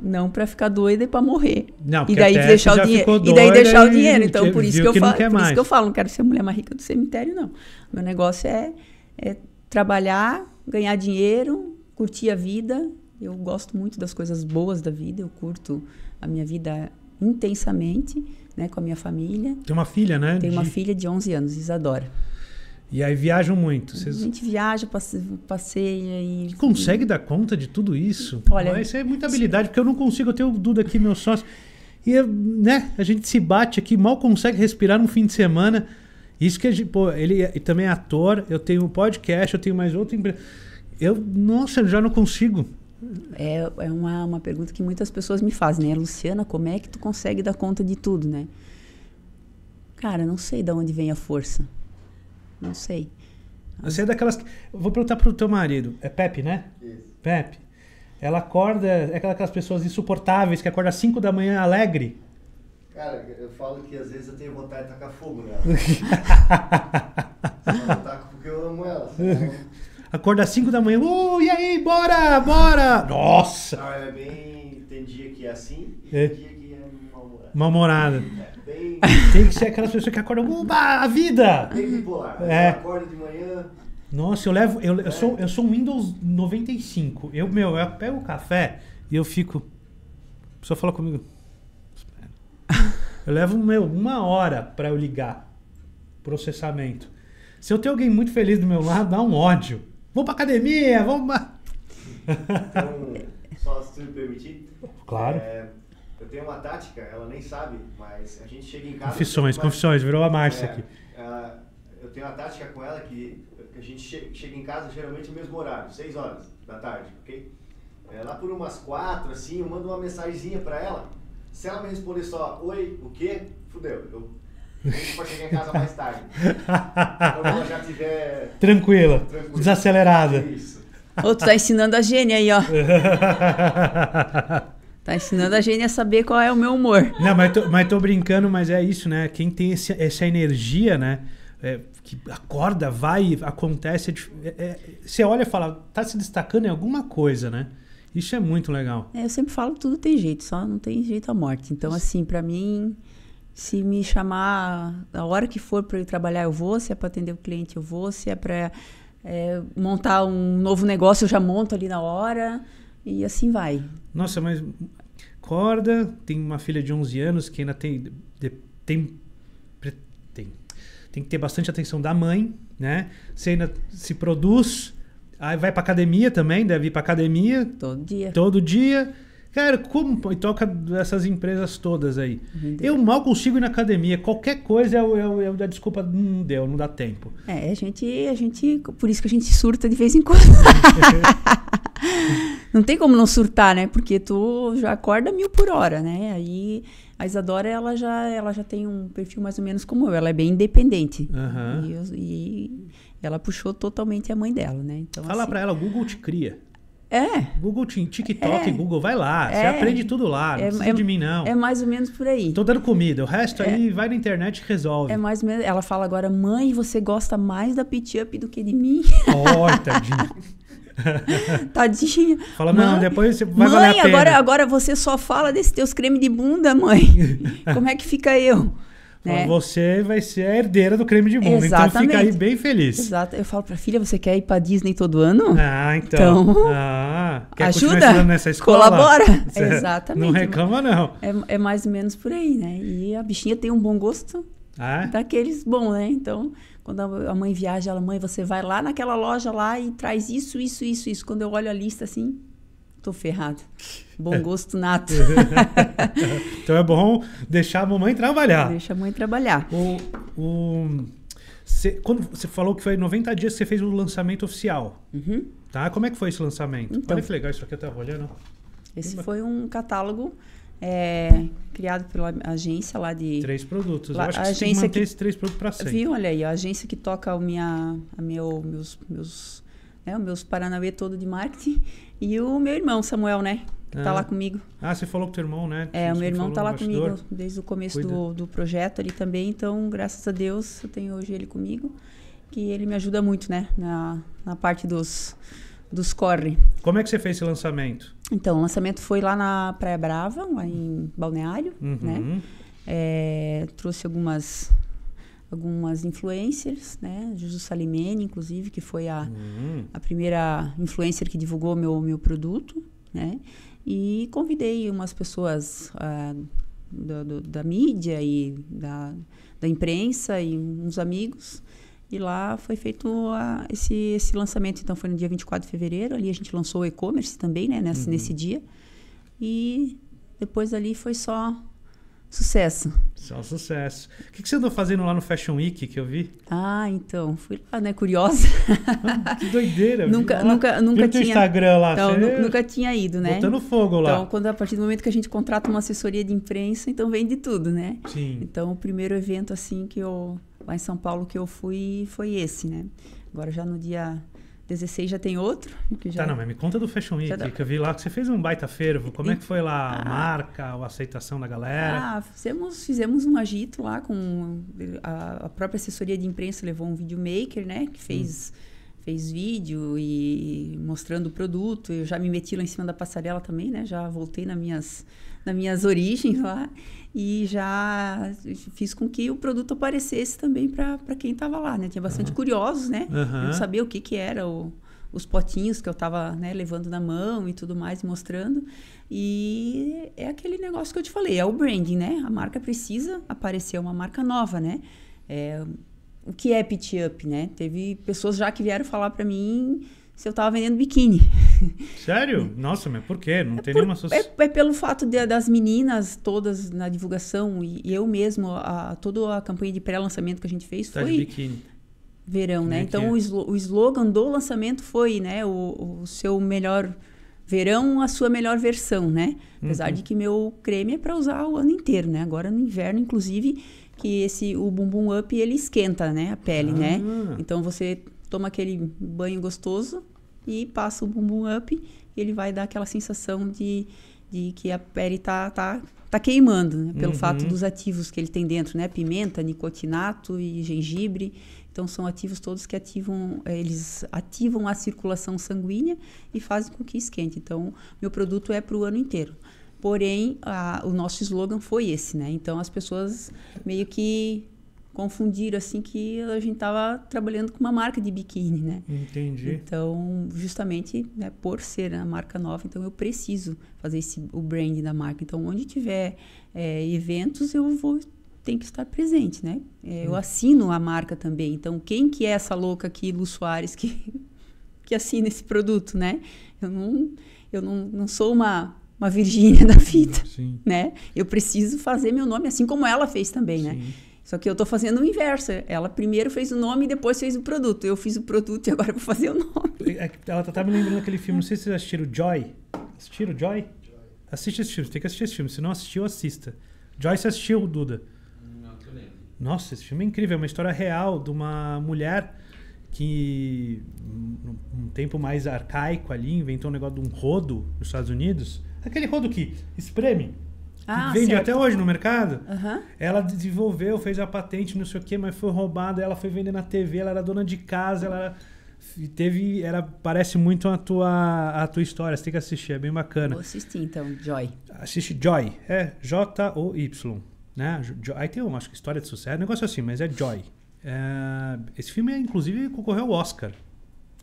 não para ficar doida e para morrer. Não, e daí deixar o dinheiro. E daí deixar o dinheiro. Então por isso que eu que falo, por mais. isso que eu falo, não quero ser mulher mais rica do cemitério não. Meu negócio é, é trabalhar, ganhar dinheiro, curtir a vida. Eu gosto muito das coisas boas da vida, eu curto a minha vida intensamente, né, com a minha família. Tem uma filha, né? Tem de... uma filha de 11 anos, Isadora. E aí viajam muito. Vocês... A gente viaja, passeia e. Consegue dar conta de tudo isso? Olha, Mas isso é muita habilidade, porque eu não consigo. Eu tenho o Duda aqui, meu sócio. E, né, a gente se bate aqui, mal consegue respirar num fim de semana. Isso que a gente, pô, ele, é, também é ator, eu tenho podcast, eu tenho mais outra empresa. Eu, nossa, eu já não consigo. É, é uma, uma pergunta que muitas pessoas me fazem, né? Luciana, como é que tu consegue dar conta de tudo, né? Cara, não sei de onde vem a força. Não sei. Você é daquelas. Que... Vou perguntar pro teu marido. É Pepe, né? Isso. Pepe. Ela acorda. É aquelas pessoas insuportáveis que acorda às 5 da manhã alegre. Cara, eu falo que às vezes eu tenho vontade de tacar fogo nela. Só não taco porque eu amo ela. Acorda às 5 da manhã. Uh, e aí, bora, bora! Nossa! Não, é bem tem dia que é assim e tem é. dia que é mal-humorada. Mal-humorada. É, bem... Tem que ser aquelas pessoas que acordam, uba, a vida! Bem bipolar. É. de manhã... Nossa, eu levo. Eu, eu, é. sou, eu sou um Windows 95. Eu, meu, eu pego o café e eu fico. A pessoa fala comigo. Eu levo, meu, uma hora para eu ligar processamento. Se eu tenho alguém muito feliz do meu lado, dá um ódio. Vou pra academia, vamos. Então, só se me permitir. Claro. É, eu tenho uma tática, ela nem sabe, mas a gente chega em casa. Confissões, uma, confissões, virou a Márcia é, aqui. eu tenho uma tática com ela que a gente che chega em casa geralmente no mesmo horário, 6 horas da tarde, ok? É, lá por umas 4, assim, eu mando uma mensagenzinha para ela. Se ela me responder só, oi, o quê? Fudeu. Eu para chegar em casa mais tarde. Então, quando ela já estiver. Tranquila, tranquila, desacelerada. Isso. Ô, tu tá ensinando a Gênia aí, ó. Tá ensinando a Gênia a saber qual é o meu humor. Não, mas tô, mas tô brincando, mas é isso, né? Quem tem esse, essa energia, né? É, que acorda, vai, acontece. É, é, é, você olha e fala, tá se destacando em alguma coisa, né? Isso é muito legal. É, eu sempre falo tudo tem jeito, só não tem jeito a morte. Então, assim, para mim, se me chamar a hora que for para eu trabalhar, eu vou. Se é para atender o cliente, eu vou. Se é para é, montar um novo negócio, eu já monto ali na hora e assim vai. Nossa, mas corda tem uma filha de 11 anos que ainda tem de, tem tem, tem que ter bastante atenção da mãe, né? Você ainda se produz, aí vai para academia também, deve ir para academia todo dia. Todo dia Cara, como. E toca essas empresas todas aí. Uhum. Eu mal consigo ir na academia. Qualquer coisa eu, eu, eu desculpa, não deu, não dá tempo. É, a gente, a gente. Por isso que a gente surta de vez em quando. não tem como não surtar, né? Porque tu já acorda mil por hora, né? Aí a Isadora, ela já, ela já tem um perfil mais ou menos como eu. Ela é bem independente. Uhum. E, e, ela puxou totalmente a mãe dela, né? Então, Fala assim, pra ela, o Google te cria. É. Google Team, TikTok, é. Google, vai lá. É. Você aprende tudo lá. Não é, precisa é, de mim, não. É mais ou menos por aí. Tô dando comida. O resto é. aí vai na internet e resolve. É mais ou menos. Ela fala agora, mãe, você gosta mais da Pit Up do que de mim? Oh, tadinha. Fala, mãe, não, depois você vai Mãe, agora, agora você só fala desses teus cremes de bunda, mãe. Como é que fica eu? Né? Você vai ser a herdeira do creme de mundo, Exatamente. então fica aí bem feliz. Exato. Eu falo pra filha, você quer ir pra Disney todo ano? Ah, então. então ah, ajuda, nessa escola? colabora. Você Exatamente. Não reclama, não. É, é, mais ou menos por aí, né? E a bichinha tem um bom gosto ah. É? daqueles bom, né? Então, quando a mãe viaja, ela, mãe, você vai lá naquela loja lá e traz isso, isso, isso, isso. Quando eu olho a lista assim, Tô ferrado. Bom é. gosto nato. então é bom deixar a mamãe trabalhar. Deixa a mãe trabalhar. O, o, cê, quando você falou que foi 90 dias que você fez o lançamento oficial. Uhum. Tá? Como é que foi esse lançamento? Então, Olha que legal isso aqui, eu tava olhando. Esse foi um catálogo é, criado pela agência lá de... Três produtos. Lá, eu acho que você tem que manter esses três produtos para sempre. Viu? Olha aí, a agência que toca o minha, a meu, meus... meus né, os meus Paranauê todo de marketing, e o meu irmão, Samuel, né? Que tá ah. tá lá comigo. Ah, você falou com o teu irmão, né? É, o meu irmão tá lá comigo desde o começo do, do, projeto ali também. Então, graças a Deus, eu tenho hoje ele comigo. Que ele me ajuda muito, né? Na, na parte dos, dos corre. Como é que você fez esse lançamento? Então, o lançamento foi lá na Praia Brava, lá em Balneário, né? uhum. né? É, trouxe algumas algumas influencers, né? Jesus Salimene, inclusive, que foi a, uhum. a primeira influencer que divulgou meu, meu produto, né? E convidei umas pessoas uh, do, do, da mídia e da, da imprensa e uns amigos. E lá foi feito a, esse, esse lançamento. Então, foi no dia 24 de fevereiro. Ali a gente lançou o e-commerce também, né? Nesse, uhum. nesse dia. E depois ali foi só Sucesso. Só é sucesso. O que, que você andou fazendo lá no Fashion Week que eu vi? Ah, então. Fui lá, né? Curiosa. Ah, que doideira. nunca, nunca, nunca tinha. Instagram lá. Então, você... nunca tinha ido, né? Botando fogo lá. Então, quando, a partir do momento que a gente contrata uma assessoria de imprensa, então vem de tudo, né? Sim. Então, o primeiro evento, assim, que eu... Lá em São Paulo que eu fui, foi esse, né? Agora já no dia... 16 já tem outro. Já... Tá, não, mas me conta do Fashion Week, que eu vi lá que você fez um baita fervo. Como é que foi lá a ah, marca, a aceitação da galera? Ah, fizemos, fizemos um agito lá com a, a própria assessoria de imprensa levou um videomaker, né, que fez hum. fez vídeo e mostrando o produto. Eu já me meti lá em cima da passarela também, né? Já voltei nas minhas nas minhas origens lá e já fiz com que o produto aparecesse também para quem estava lá, né? Tinha bastante uhum. curiosos, né? Uhum. sabia o que que era o, os potinhos que eu estava né, levando na mão e tudo mais, mostrando. E é aquele negócio que eu te falei, é o branding, né? A marca precisa aparecer, é uma marca nova, né? É, o que é pitch up, né? Teve pessoas já que vieram falar para mim se eu tava vendendo biquíni. Sério? Nossa, mas por quê? Não é tem por, nenhuma... É, é pelo fato de, das meninas todas na divulgação e, e eu mesmo, a, toda a campanha de pré-lançamento que a gente fez tá foi... De biquíni. Verão, né? Então o, slo, o slogan do lançamento foi, né? O, o, seu melhor verão, a sua melhor versão, né? Apesar uhum. de que meu creme é para usar o ano inteiro, né? Agora no inverno, inclusive, que esse o bumbum up ele esquenta, né? A pele, né? ah. né? Então você toma aquele banho gostoso, e passa o bumbum up, ele vai dar aquela sensação de, de que a pele tá, tá, tá queimando, né? pelo uhum. fato dos ativos que ele tem dentro, né? Pimenta, nicotinato e gengibre. Então são ativos todos que ativam, eh, eles ativam a circulação sanguínea e fazem com que esquente. Então, meu produto é para o ano inteiro. Porém, a, o nosso slogan foi esse, né? Então as pessoas meio que confundiram assim que a gente estava trabalhando com uma marca de biquíni, né? Entendi. Então, justamente, né, por ser a marca nova, então eu preciso fazer esse, o brand da marca. Então, onde tiver é, eventos, eu vou tem que estar presente, né? É, eu uhum. assino a marca também. Então, quem que é essa louca aqui, Lu Soares, que que assina esse produto, né? Eu não eu não, não sou uma uma Virgínia da fita, Sim. né? Eu preciso fazer meu nome assim como ela fez também, né? Sim. né? Só que eu estou fazendo o inverso. Ela primeiro fez o nome e depois fez o produto. Eu fiz o produto e agora vou fazer o nome. É, é ela tá, tá, me lembrando aquele filme, não sei se vocês assistiram Joy. Assistiram Joy? Joy? Assiste esse filme, tem que assistir esse filme. Se não assistiu, assista. Joy se assistiu, Duda. Não, que eu lembro. Nossa, esse filme é incrível. É uma história real de uma mulher que, num tempo mais arcaico ali, inventou um negócio de um rodo nos Estados Unidos. Aquele rodo que espreme ah, vende certo. até hoje no mercado. Uhum. Ela desenvolveu, fez a patente, não sei o quê, mas foi roubada. Ela foi vender na TV, ela era dona de casa, ela teve. Era, parece muito a tua, a tua história. Você tem que assistir, é bem bacana. Vou assistir então, Joy. Assiste Joy, é J-O-Y. Né? aí tem uma acho que história de sucesso, é negócio assim, mas é Joy. É, esse filme, inclusive, concorreu ao Oscar.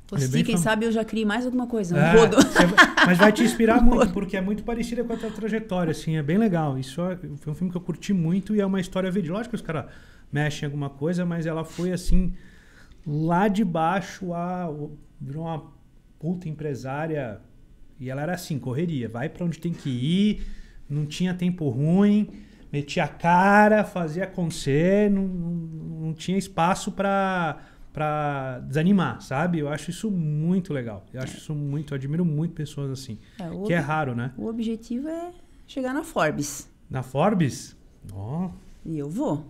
Tossi, é quem fam... sabe eu já criei mais alguma coisa, um é, rodo. É, mas vai te inspirar muito, porque é muito parecida com a tua trajetória, assim, é bem legal. Isso é, foi um filme que eu curti muito e é uma história verídica. Lógico que os caras mexem em alguma coisa, mas ela foi assim, lá de baixo, a, virou uma puta empresária. E ela era assim, correria, vai para onde tem que ir, não tinha tempo ruim, metia a cara, fazia acontecer, não, não, não tinha espaço para para desanimar, sabe? Eu acho isso muito legal. Eu acho é. isso muito, eu admiro muito pessoas assim. É, que é raro, né? O objetivo é chegar na Forbes. Na Forbes? Ó. Oh. E eu vou.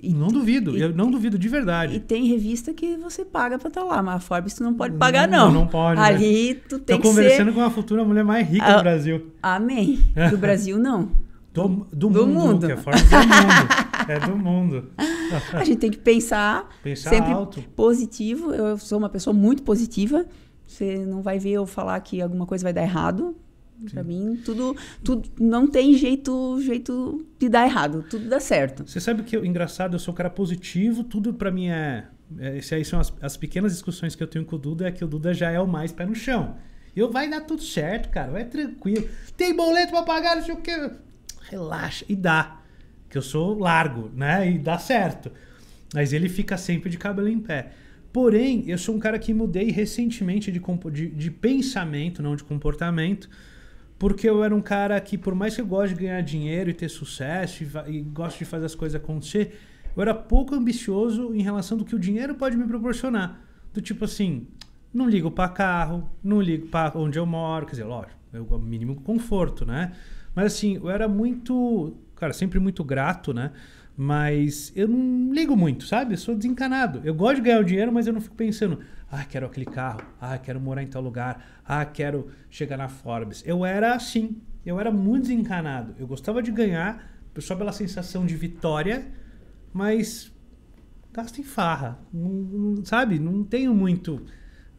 e, não duvido, eu não duvido de verdade. E tem revista que você paga para estar tá lá, mas a Forbes tu não pode pagar, não. Não, não pode. Ali né? tu tem Tô que ser... Estou conversando com a futura mulher mais rica do Brasil. Amém. Do Brasil, não. Do, do, do mundo, mundo. Que é fora do mundo. é do mundo. A gente tem que pensar, pensar sempre alto. positivo. Eu sou uma pessoa muito positiva. Você não vai ver eu falar que alguma coisa vai dar errado. Para mim, tudo, tudo não tem jeito, jeito de dar errado. Tudo dá certo. Você sabe que engraçado, eu sou um cara positivo. Tudo para mim é, é esse aí são as, as pequenas discussões que eu tenho com o Duda é que o Duda já é o mais pé no chão. Eu vai dar tudo certo, cara. Vai tranquilo. Tem boleto pra pagar, não sei o que relaxa. E dá. Que eu sou largo, né? E dá certo. Mas ele fica sempre de cabelo em pé. Porém, eu sou um cara que mudei recentemente de, de, de pensamento, não de comportamento, porque eu era um cara que, por mais que eu goste de ganhar dinheiro e ter sucesso e, e gosto de fazer as coisas acontecer, eu era pouco ambicioso em relação do que o dinheiro pode me proporcionar. Do tipo assim, não ligo para carro, não ligo para onde eu moro, quer dizer, lógico, é o mínimo conforto, né? Mas assim, eu era muito, cara, sempre muito grato, né? Mas eu não ligo muito, sabe? Eu sou desencanado. Eu gosto de ganhar o dinheiro, mas eu não fico pensando, ah, quero aquele carro, ah, quero morar em tal lugar, ah, quero chegar na Forbes. Eu era assim, eu era muito desencanado. Eu gostava de ganhar só pela sensação de vitória, mas gasto em farra, não, não, sabe? Não tenho muito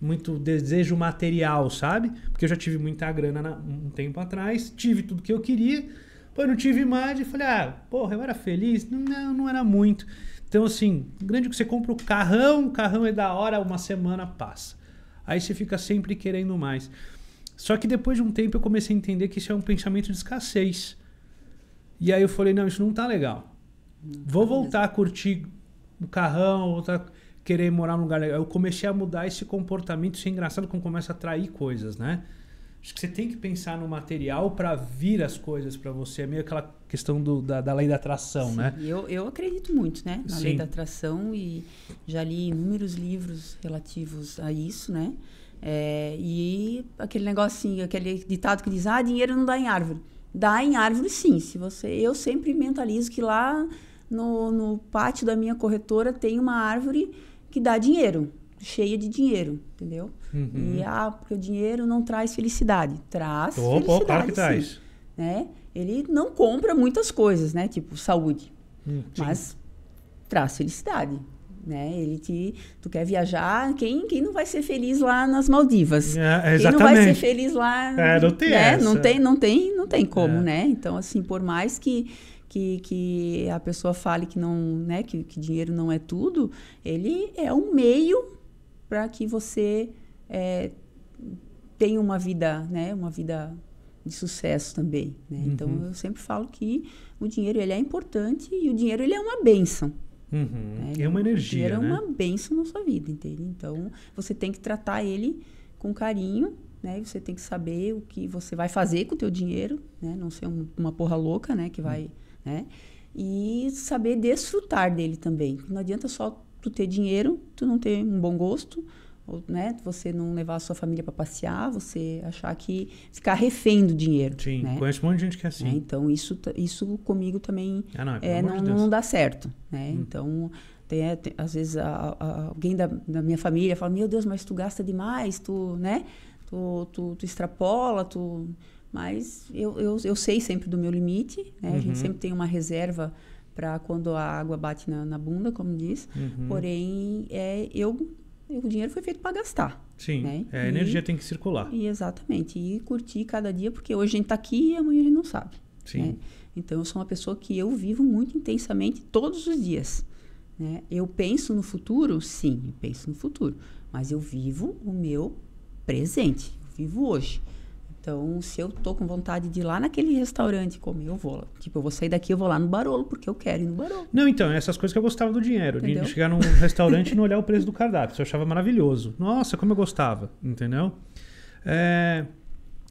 muito desejo material, sabe? Porque eu já tive muita grana na, um tempo atrás, tive tudo que eu queria, pô, eu não tive mais e falei, ah, porra, eu era feliz? Não, não era muito. Então, assim, grande é que você compra o carrão, o carrão é da hora, uma semana passa. Aí você fica sempre querendo mais. Só que depois de um tempo eu comecei a entender que isso é um pensamento de escassez. E aí eu falei, não, isso não tá legal. Vou voltar a curtir o carrão, voltar querer morar num lugar legal. Eu comecei a mudar esse comportamento. Isso é engraçado quando começa a atrair coisas, né? Acho que você tem que pensar no material para vir as coisas para você. É meio aquela questão do, da, da, lei da atração, Sim, né? Eu, eu acredito muito, né? Na Sim. lei da atração e já li inúmeros livros relativos a isso, né? É, e aquele negocinho, aquele ditado que diz, ah, dinheiro não dá em árvore. Dá em árvore sim, se você... Eu sempre mentalizo que lá no, no pátio da minha corretora tem uma árvore que dá dinheiro, cheia de dinheiro, entendeu? Uhum. E ah, porque o dinheiro não traz felicidade. Traz Tô, felicidade, pô, claro que sim, traz. Né? Ele não compra muitas coisas, né? Tipo saúde. Hum, mas traz felicidade, né? Ele te, tu quer viajar, quem, quem não vai ser feliz lá nas Maldivas? É, quem não vai ser feliz lá? É, não tem, né? não tem, não tem, não tem como, é. né? Então assim, por mais que que, que a pessoa fale que não, né, que, que dinheiro não é tudo, ele é um meio para que você é, tenha uma vida, né, uma vida de sucesso também. Né? Uhum. Então eu sempre falo que o dinheiro ele é importante e o dinheiro ele é uma benção. Uhum. Né? É uma energia. O dinheiro é né? é uma benção na sua vida, entende? Então você tem que tratar ele com carinho, né? Você tem que saber o que você vai fazer com o teu dinheiro, né? Não ser um, uma porra louca, né? Que vai uhum né? E saber desfrutar dele também. Não adianta só tu ter dinheiro, tu não ter um bom gosto, ou, né, você não levar a sua família para passear, você achar que ficar refém do dinheiro. Sim, né? conheço um monte de gente que é assim. Né? Então, isso, isso comigo também ah, não, é, é não, não, dá certo. Né? Hum. Então, tem, é, tem, às vezes a, a, alguém da, da minha família fala: Meu Deus, mas tu gasta demais, tu, né? tu, tu, tu extrapola, tu mas eu, eu, eu sei sempre do meu limite, né? uhum. A gente uhum. sempre tem uma reserva para quando a água bate na, na bunda, como diz. Uhum. Porém, é, eu, o dinheiro foi feito para gastar. Sim, né? é, a e, energia tem que circular. E exatamente, e curtir cada dia, porque hoje a gente está aqui e amanhã a gente não sabe. Sim. Né? Então, eu sou uma pessoa que eu vivo muito intensamente todos os dias. Né? Eu penso no futuro? Sim, eu penso no futuro. Mas eu vivo o meu presente, eu vivo hoje. Então, se eu tô com vontade de ir lá naquele restaurante comer, eu vou. Tipo, eu vou sair daqui, eu vou lá no Barolo, porque eu quero ir no Barolo. Não, então, essas coisas que eu gostava do dinheiro. De chegar num restaurante e não olhar o preço do cardápio. Isso eu achava maravilhoso. Nossa, como eu gostava, entendeu? É,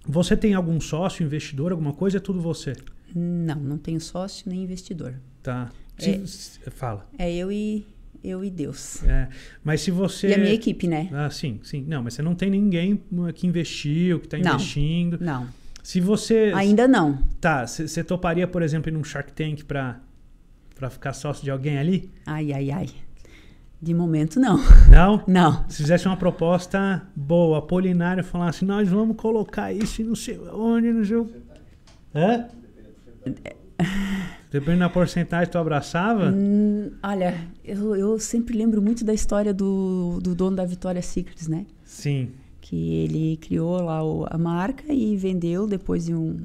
você tem algum sócio, investidor, alguma coisa? É tudo você? Não, não tenho sócio nem investidor. Tá. É, Fala. É eu e eu e Deus. É, mas se você... E a minha equipe, né? Ah, sim, sim. Não, mas você não tem ninguém hum, que investiu, que está investindo. Não, Se você... Ainda não. Tá, você toparia, por exemplo, ir num Shark Tank para ficar sócio de alguém ali? Ai, ai, ai. De momento, não. Não? Não. Se fizesse uma proposta boa, Polinário falasse, nós vamos colocar isso não sei onde, não sei... Hã? É. Dependendo da porcentagem, tu abraçava? Hum, olha, eu, eu sempre lembro muito da história do, do dono da Vitória Secrets, né? Sim. Que ele criou lá o, a marca e vendeu depois de um,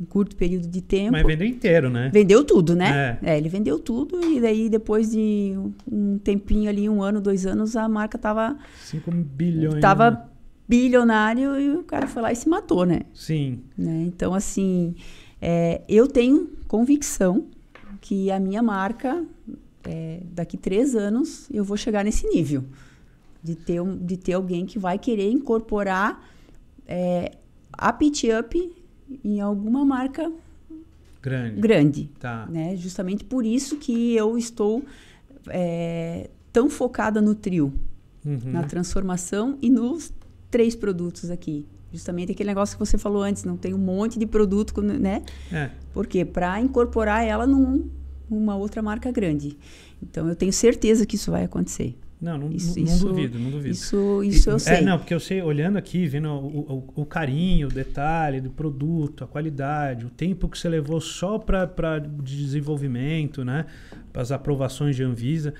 um, curto período de tempo. Mas vendeu inteiro, né? Vendeu tudo, né? É. é. ele vendeu tudo e daí depois de um tempinho ali, um ano, dois anos, a marca tava... 5 bilhões. Tava né? bilionário e o cara foi lá e se matou, né? Sim. Né? Então, assim... É, eu tenho convicção que a minha marca, é, daqui três anos, eu vou chegar nesse nível. De ter, de ter alguém que vai querer incorporar é, a pitch up em alguma marca grande. grande tá. né? Justamente por isso que eu estou é, tão focada no trio, uhum. na transformação e nos três produtos aqui. Justamente aquele negócio que você falou antes, não tem um monte de produto, né? É. Por quê? Para incorporar ela num, numa outra marca grande. Então, eu tenho certeza que isso vai acontecer. Não, não, isso, não, isso, duvido, não duvido. Isso, isso eu é, sei. não, porque eu sei, olhando aqui, vendo o, o, o, carinho, o detalhe do produto, a qualidade, o tempo que você levou só para desenvolvimento, né? Para as aprovações de Anvisa.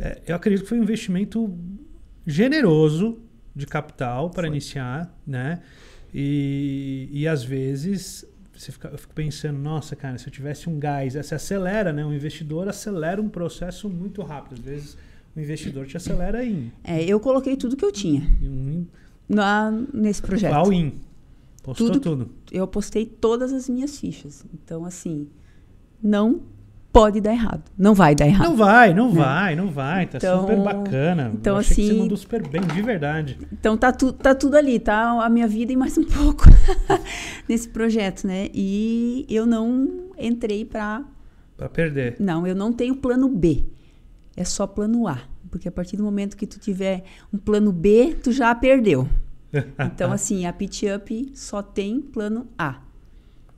É, eu acredito que foi um investimento generoso de capital para iniciar, né? E, e às vezes você fica, eu fico pensando, nossa, cara, se eu tivesse um gás, você acelera, né? O investidor acelera um processo muito rápido. Às vezes o investidor te acelera aí É, eu coloquei tudo que eu tinha. Um, na, nesse projeto. All in. Postou tudo, tudo. Eu postei todas as minhas fichas. Então, assim, não pode dar errado. Não vai dar errado. Não vai, não né? vai, não vai. Tá então, super bacana. Então, Eu achei assim, que você assim, mandou super bem, de verdade. Então tá, tu, tá tudo ali, tá? A minha vida e mais um pouco nesse projeto, né? E eu não entrei pra. Pra perder. Não, eu não tenho plano B. É só plano A. Porque a partir do momento que tu tiver um plano B, tu já perdeu. então, assim, a Pitch Up só tem plano A.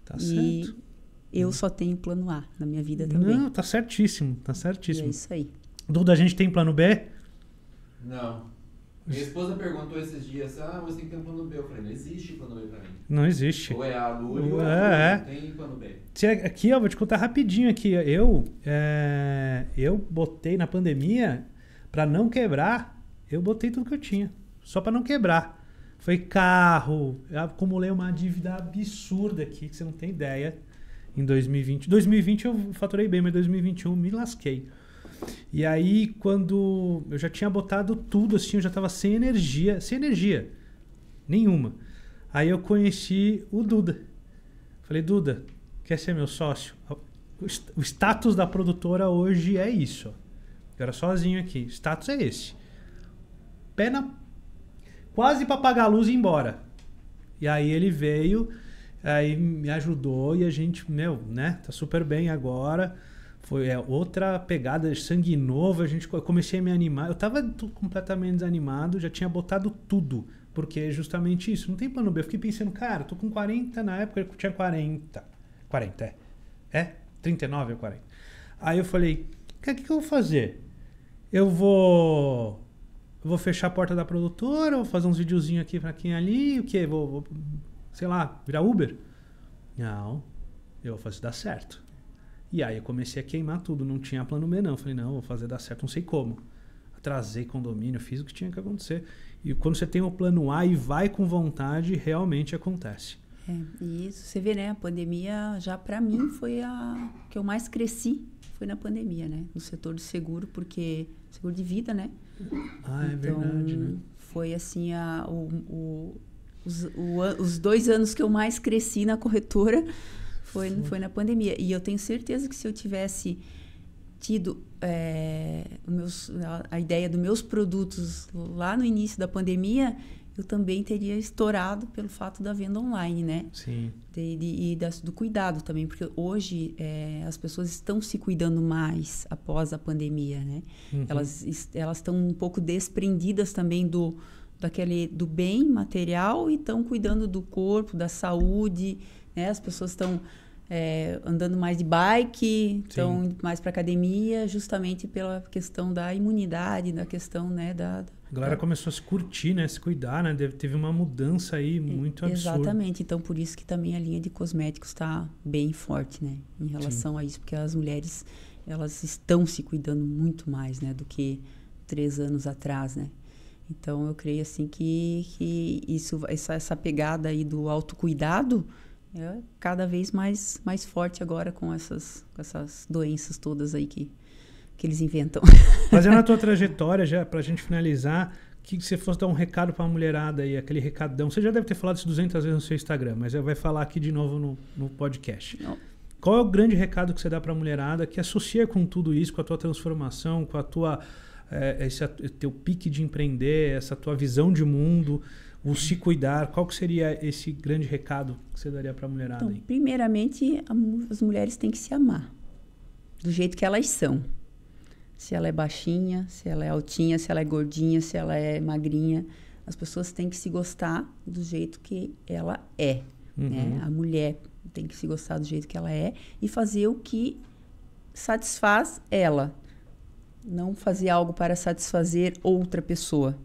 Tá e certo eu hum. só tenho plano A na minha vida também. Não, tá certíssimo, tá certíssimo. E é isso aí. Duda, a gente tem plano B? Não. Minha esposa perguntou esses dias, ah, você tem que ter um plano B. Eu falei, não existe plano B pra mim. Não existe. Ou é a Lúlia ou é, é. não tem plano B. É, aqui, ó, vou te contar rapidinho aqui. Eu, é, eu botei na pandemia, pra não quebrar, eu botei tudo que eu tinha. Só pra não quebrar. Foi carro, Eu acumulei uma dívida absurda aqui, que você não tem ideia em 2020. 2020 eu faturei bem, mas 2021 me lasquei. E aí, quando eu já tinha botado tudo, assim, eu já estava sem energia, sem energia nenhuma. Aí eu conheci o Duda. Falei, Duda, quer ser meu sócio? O status da produtora hoje é isso. Eu era sozinho aqui. O status é esse. Pena. na... Quase para pagar a luz e ir embora. E aí ele veio Aí me ajudou e a gente, meu, né? Tá super bem agora. Foi é, outra pegada, sangue novo. A gente, eu comecei a me animar. Eu tava completamente desanimado, já tinha botado tudo. Porque é justamente isso. Não tem plano B. Eu fiquei pensando, cara, tô com 40 na época, eu tinha 40. 40, é. É? 39 ou 40. Aí eu falei, o que, é que eu vou fazer? Eu vou. vou fechar a porta da produtora, vou fazer uns videozinhos aqui pra quem é ali, o que? Vou, vou sei lá, virar Uber. Não, eu vou fazer dar certo. E aí eu comecei a queimar tudo, não tinha plano B não. Falei, não, vou fazer dar certo, não sei como. Atrasei condomínio, fiz o que tinha que acontecer. E quando você tem o um plano A e vai com vontade, realmente acontece. É, e isso você vê, né? A pandemia já para mim foi a que eu mais cresci foi na pandemia, né? No setor de seguro, porque seguro de vida, né? Ah, é então, verdade, né? Foi assim a o, o os, o, os dois anos que eu mais cresci na corretora foi, foi na pandemia. E eu tenho certeza que se eu tivesse tido é, meus, a ideia dos meus produtos lá no início da pandemia, eu também teria estourado pelo fato da venda online, né? Sim. De, de, e das, do cuidado também, porque hoje é, as pessoas estão se cuidando mais após a pandemia, né? Uhum. Elas, elas estão um pouco desprendidas também do, daquele do bem material e estão cuidando do corpo, da saúde, né? As pessoas estão é, andando mais de bike, estão mais para academia, justamente pela questão da imunidade, da questão, né, da, a galera começou a se curtir, né? Se cuidar, né? Deve, teve uma mudança aí muito absurda. Exatamente. Então, por isso que também a linha de cosméticos está bem forte, né? Em relação Sim. a isso, porque as mulheres, elas estão se cuidando muito mais, né? Do que três anos atrás, né? Então eu creio assim que, que isso essa, essa pegada aí do autocuidado é cada vez mais mais forte agora com essas com essas doenças todas aí que que eles inventam. Fazendo é a tua trajetória já para a gente finalizar, que você fosse dar um recado para a mulherada aí, aquele recadão. Você já deve ter falado isso 200 vezes no seu Instagram, mas é, vai falar aqui de novo no, no podcast. Não. Qual é o grande recado que você dá para a mulherada que associa com tudo isso, com a tua transformação, com a tua é, esse é teu pique de empreender, essa tua visão de mundo, o se cuidar? Qual que seria esse grande recado que você daria para a mulherada? Então, primeiramente, as mulheres têm que se amar do jeito que elas são. Se ela é baixinha, se ela é altinha, se ela é gordinha, se ela é magrinha, as pessoas têm que se gostar do jeito que ela é. Né? Uhum. Né? A mulher tem que se gostar do jeito que ela é e fazer o que satisfaz ela não fazer algo para satisfazer outra pessoa.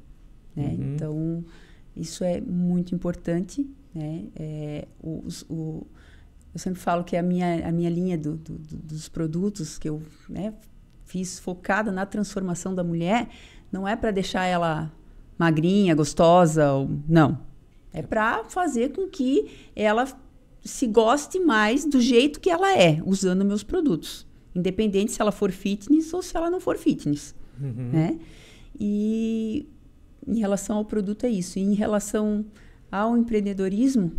Né? Uhum. Então, isso é muito importante. Né? É, o, eu sempre falo que a minha, a minha linha do, do, dos produtos que eu né, fiz focada na transformação da mulher não é para deixar ela magrinha, gostosa, não. É para fazer com que ela se goste mais do jeito que ela é, usando meus produtos. Independente se ela for fitness ou se ela não for fitness, uhum. né? E em relação ao produto é isso. E em relação ao empreendedorismo,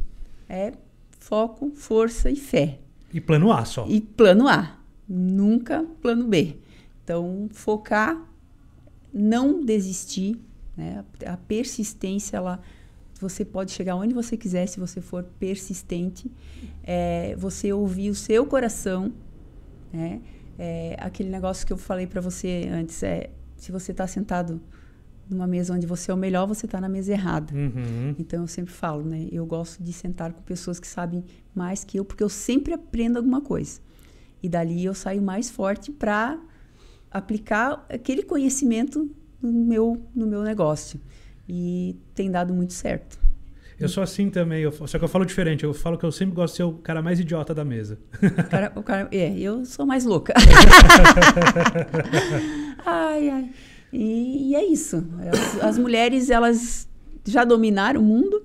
é foco, força e fé. E plano A só. E plano A. Nunca plano B. Então, focar, não desistir, né? A persistência, ela você pode chegar onde você quiser se você for persistente. É, você ouvir o seu coração, né? É, aquele negócio que eu falei para você antes é se você está sentado numa mesa onde você é o melhor, você está na mesa errada. Uhum. Então eu sempre falo, né? Eu gosto de sentar com pessoas que sabem mais que eu, porque eu sempre aprendo alguma coisa. E dali eu saio mais forte para aplicar aquele conhecimento no meu, no meu negócio. E tem dado muito certo. Eu sou assim também, eu, só que eu falo diferente. Eu falo que eu sempre gosto de ser o cara mais idiota da mesa. O cara, o cara é, eu sou mais louca. ai, ai. E, e, é isso. As, as mulheres, elas já dominaram o mundo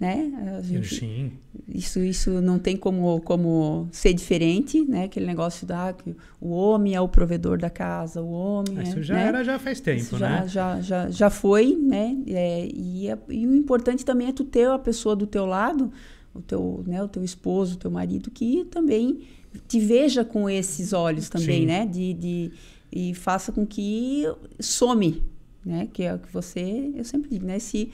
né? Gente, Sim. Isso, isso não tem como, como ser diferente, né? Aquele negócio da que o homem é o provedor da casa, o homem. Isso é, já né? era já faz tempo, isso né? Já, já, já, foi, né? É, e, é, e o importante também é tu ter a pessoa do teu lado, o teu, né? O teu esposo, o teu marido, que também te veja com esses olhos também, Sim. né? De, de, e faça com que some, né? Que é o que você, eu sempre digo, né? Se,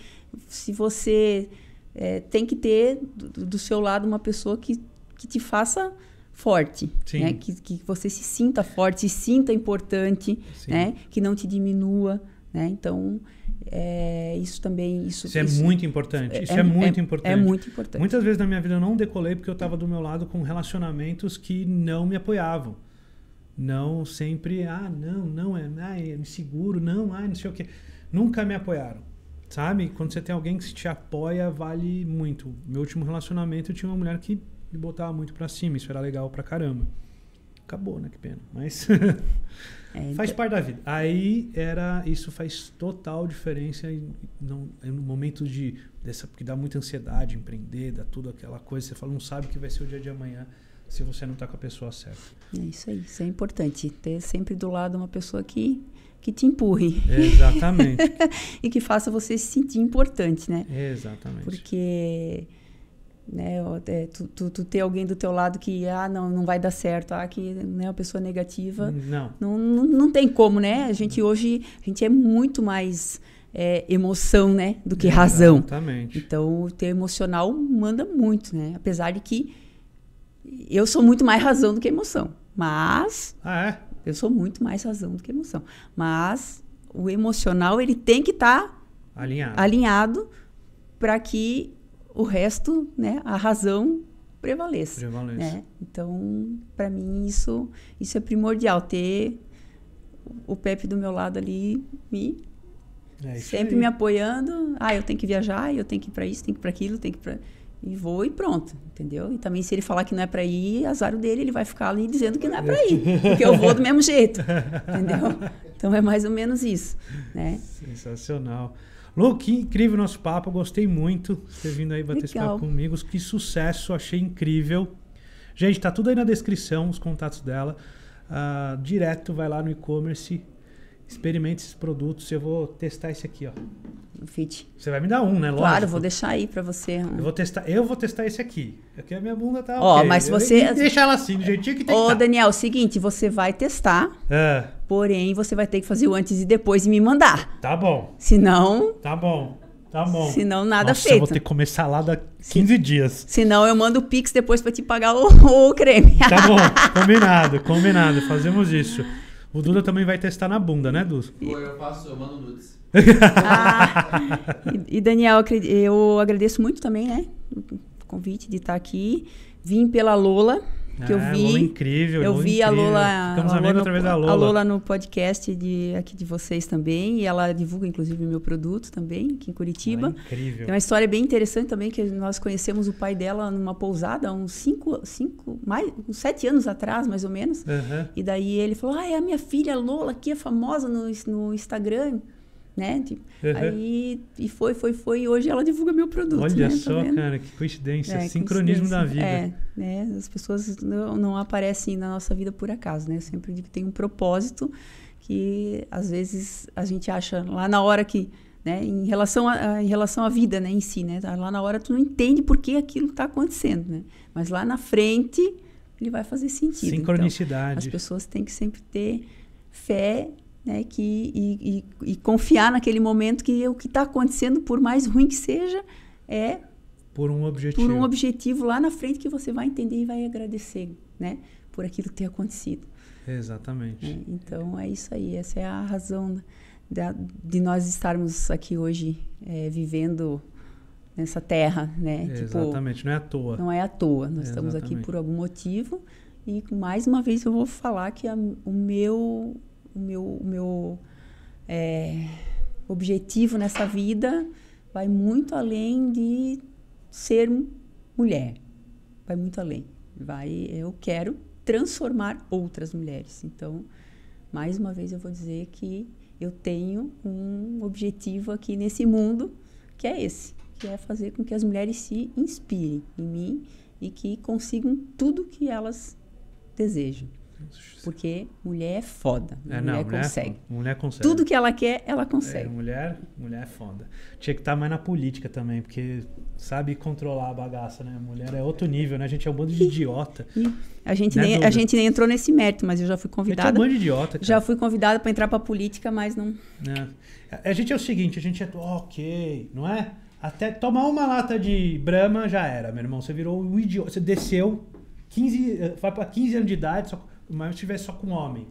se você é, tem que ter do, do, seu lado uma pessoa que, que te faça forte, né? que, que você se sinta forte, se sinta importante, né? que não te diminua. Né? Então, é, isso também. Isso, isso é isso, muito importante. É, isso é, é, muito é, é importante. É muito importante. Muitas vezes na minha vida eu não decolei porque eu estava do meu lado com relacionamentos que não me apoiavam. Não sempre, ah, não, não, é, ah, é inseguro, não, ah, não sei o quê. Nunca me apoiaram. Sabe? Quando você tem alguém que te apoia, vale muito. Meu último relacionamento eu tinha uma mulher que me botava muito para cima, isso era legal pra caramba. Acabou, né? Que pena. Mas é, faz então parte da vida. Aí era, isso faz total diferença não, é no momento de dessa porque dá muita ansiedade empreender, dá tudo aquela coisa, você fala, não sabe o que vai ser o dia de amanhã se você não está com a pessoa certa. É isso aí, isso é importante. Ter sempre do lado uma pessoa que que te empurre. Exatamente. e que faça você se sentir importante, né? Exatamente. Porque né, é, tu, tu, tu, ter alguém do teu lado que ah não não vai dar certo ah que né uma pessoa negativa não não, não, não tem como né a gente hoje a gente é muito mais é, emoção né do que razão Exatamente. então ter emocional manda muito né apesar de que eu sou muito mais razão do que emoção mas ah, é? Eu sou muito mais razão do que emoção. Mas o emocional, ele tem que estar tá alinhado, alinhado para que o resto, né, a razão prevaleça. prevaleça. Né? Então, para mim, isso, isso é primordial. Ter o Pepe do meu lado ali me é sempre aí. me apoiando. Ah, eu tenho que viajar, eu tenho que ir para isso, tenho que ir para aquilo, tenho que ir para e vou e pronto, entendeu? E também se ele falar que não é para ir, azar dele, ele vai ficar ali dizendo que não é para ir, porque eu vou do mesmo jeito, entendeu? Então é mais ou menos isso, né? Sensacional. Lu, que incrível nosso papo, gostei muito de ter vindo aí bater Legal. esse papo comigo, que sucesso, achei incrível. Gente, tá tudo aí na descrição, os contatos dela. Uh, direto, vai lá no e-commerce, experimente esses produtos. Eu vou testar esse aqui, ó. Um fit. Você vai me dar um, né? Lógico. Claro, vou deixar aí para você. Eu vou testar, eu vou testar esse aqui. Aqui a minha bunda tá Ó, okay. mas eu você deixa ela assim, do jeitinho que tem Ô, que tá. Daniel, seguinte, você vai testar. É. Porém, você vai ter que fazer o antes e depois e me mandar. Tá bom. Senão Tá bom. Tá bom. Senão nada Nossa, feito. eu vou ter que comer salada 15 Se, dias. Senão eu mando o Pix depois para te pagar o, o creme. Tá bom, combinado, combinado. Fazemos isso. O Duda também vai testar na bunda, né, Duda? eu passo, eu mando nudes. ah, e, e Daniel, eu agradeço muito também, né? O convite de estar aqui. Vim pela Lola, é, que eu vi. Lula incrível, Eu Lula vi incrível. a Lola. Ficamos a Lula no, através da A no podcast de, aqui de vocês também. E ela divulga, inclusive, o meu produto também, aqui em Curitiba. Ah, é incrível. Tem uma história bem interessante também, que nós conhecemos o pai dela numa pousada há uns cinco, cinco mais, uns sete anos atrás, mais ou menos. Uhum. E daí ele falou: Ah, é a minha filha Lola, que é famosa no, no Instagram né? Tipo, uhum. Aí e foi, foi, foi. E hoje ela divulga meu produto. Olha né? Tá só, tá cara, que coincidência. É, Sincronismo coincidência. da vida. É, né? As pessoas não, não aparecem na nossa vida por acaso, né? Eu sempre digo que tem um propósito que às vezes a gente acha lá na hora que. Né? Em, relação a, em relação à vida né? em si, né? Tá lá na hora tu não entende por que aquilo está acontecendo, né? Mas lá na frente ele vai fazer sentido. Então. Sincronicidade. Então, as pessoas têm que sempre ter fé né, que, e, e, e confiar naquele momento que o que está acontecendo, por mais ruim que seja, é por um objetivo. Por um objetivo lá na frente que você vai entender e vai agradecer, né, por aquilo ter acontecido. Exatamente. É, então é isso aí, essa é a razão da, de nós estarmos aqui hoje é, vivendo nessa terra, né? Tipo, Exatamente, tipo, não é à toa. Não é à toa, nós estamos aqui por algum motivo e mais uma vez eu vou falar que a, o meu o meu, o meu é, objetivo nessa vida vai muito além de ser mulher. Vai muito além. Vai, eu quero transformar outras mulheres. Então, mais uma vez eu vou dizer que eu tenho um objetivo aqui nesse mundo que é esse, que é fazer com que as mulheres se inspirem em mim e que consigam tudo que elas desejam. Porque mulher é foda. É, mulher, não, mulher é consegue. É mulher consegue. Tudo que ela quer, ela é, consegue. É, mulher, mulher é foda. Tinha que estar tá mais na política também, porque sabe controlar a bagaça, né? Mulher é outro nível, né? A gente é um bando de idiota. a, gente né, nem, a gente nem entrou nesse mérito, mas eu já fui convidada. A gente é um bando de idiota, cara. Já fui convidada para entrar para política, mas não. É. A gente é o seguinte, a gente é. Ok, não é? Até tomar uma lata de Brahma já era, meu irmão. Você virou um idiota. Você desceu 15, eh, vai para 15 anos de idade, só mas estiver só com homem.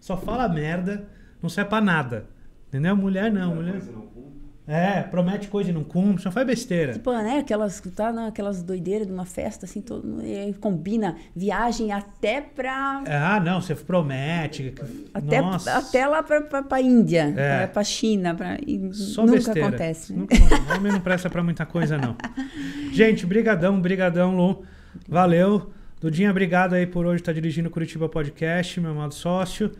Só fala merda, não serve pra nada. Entendeu? Mulher não, mulher. É, promete coisa e não cumpre, só faz besteira. Tipo, né, aquelas, tá, né, aquelas doideiras de uma festa, assim, todo mundo combina viagem até pra... Ah, não, você promete. Até, Nossa. até lá pra, pra, pra Índia, é. pra, pra China, pra, só nunca besteira. acontece. Né? Nunca, homem não presta pra muita coisa, não. Gente, brigadão, brigadão, Lu. Valeu. Dudinha, obrigado aí por hoje estar dirigindo o Curitiba Podcast, meu amado sócio.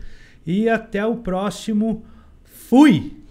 E até o próximo. Fui!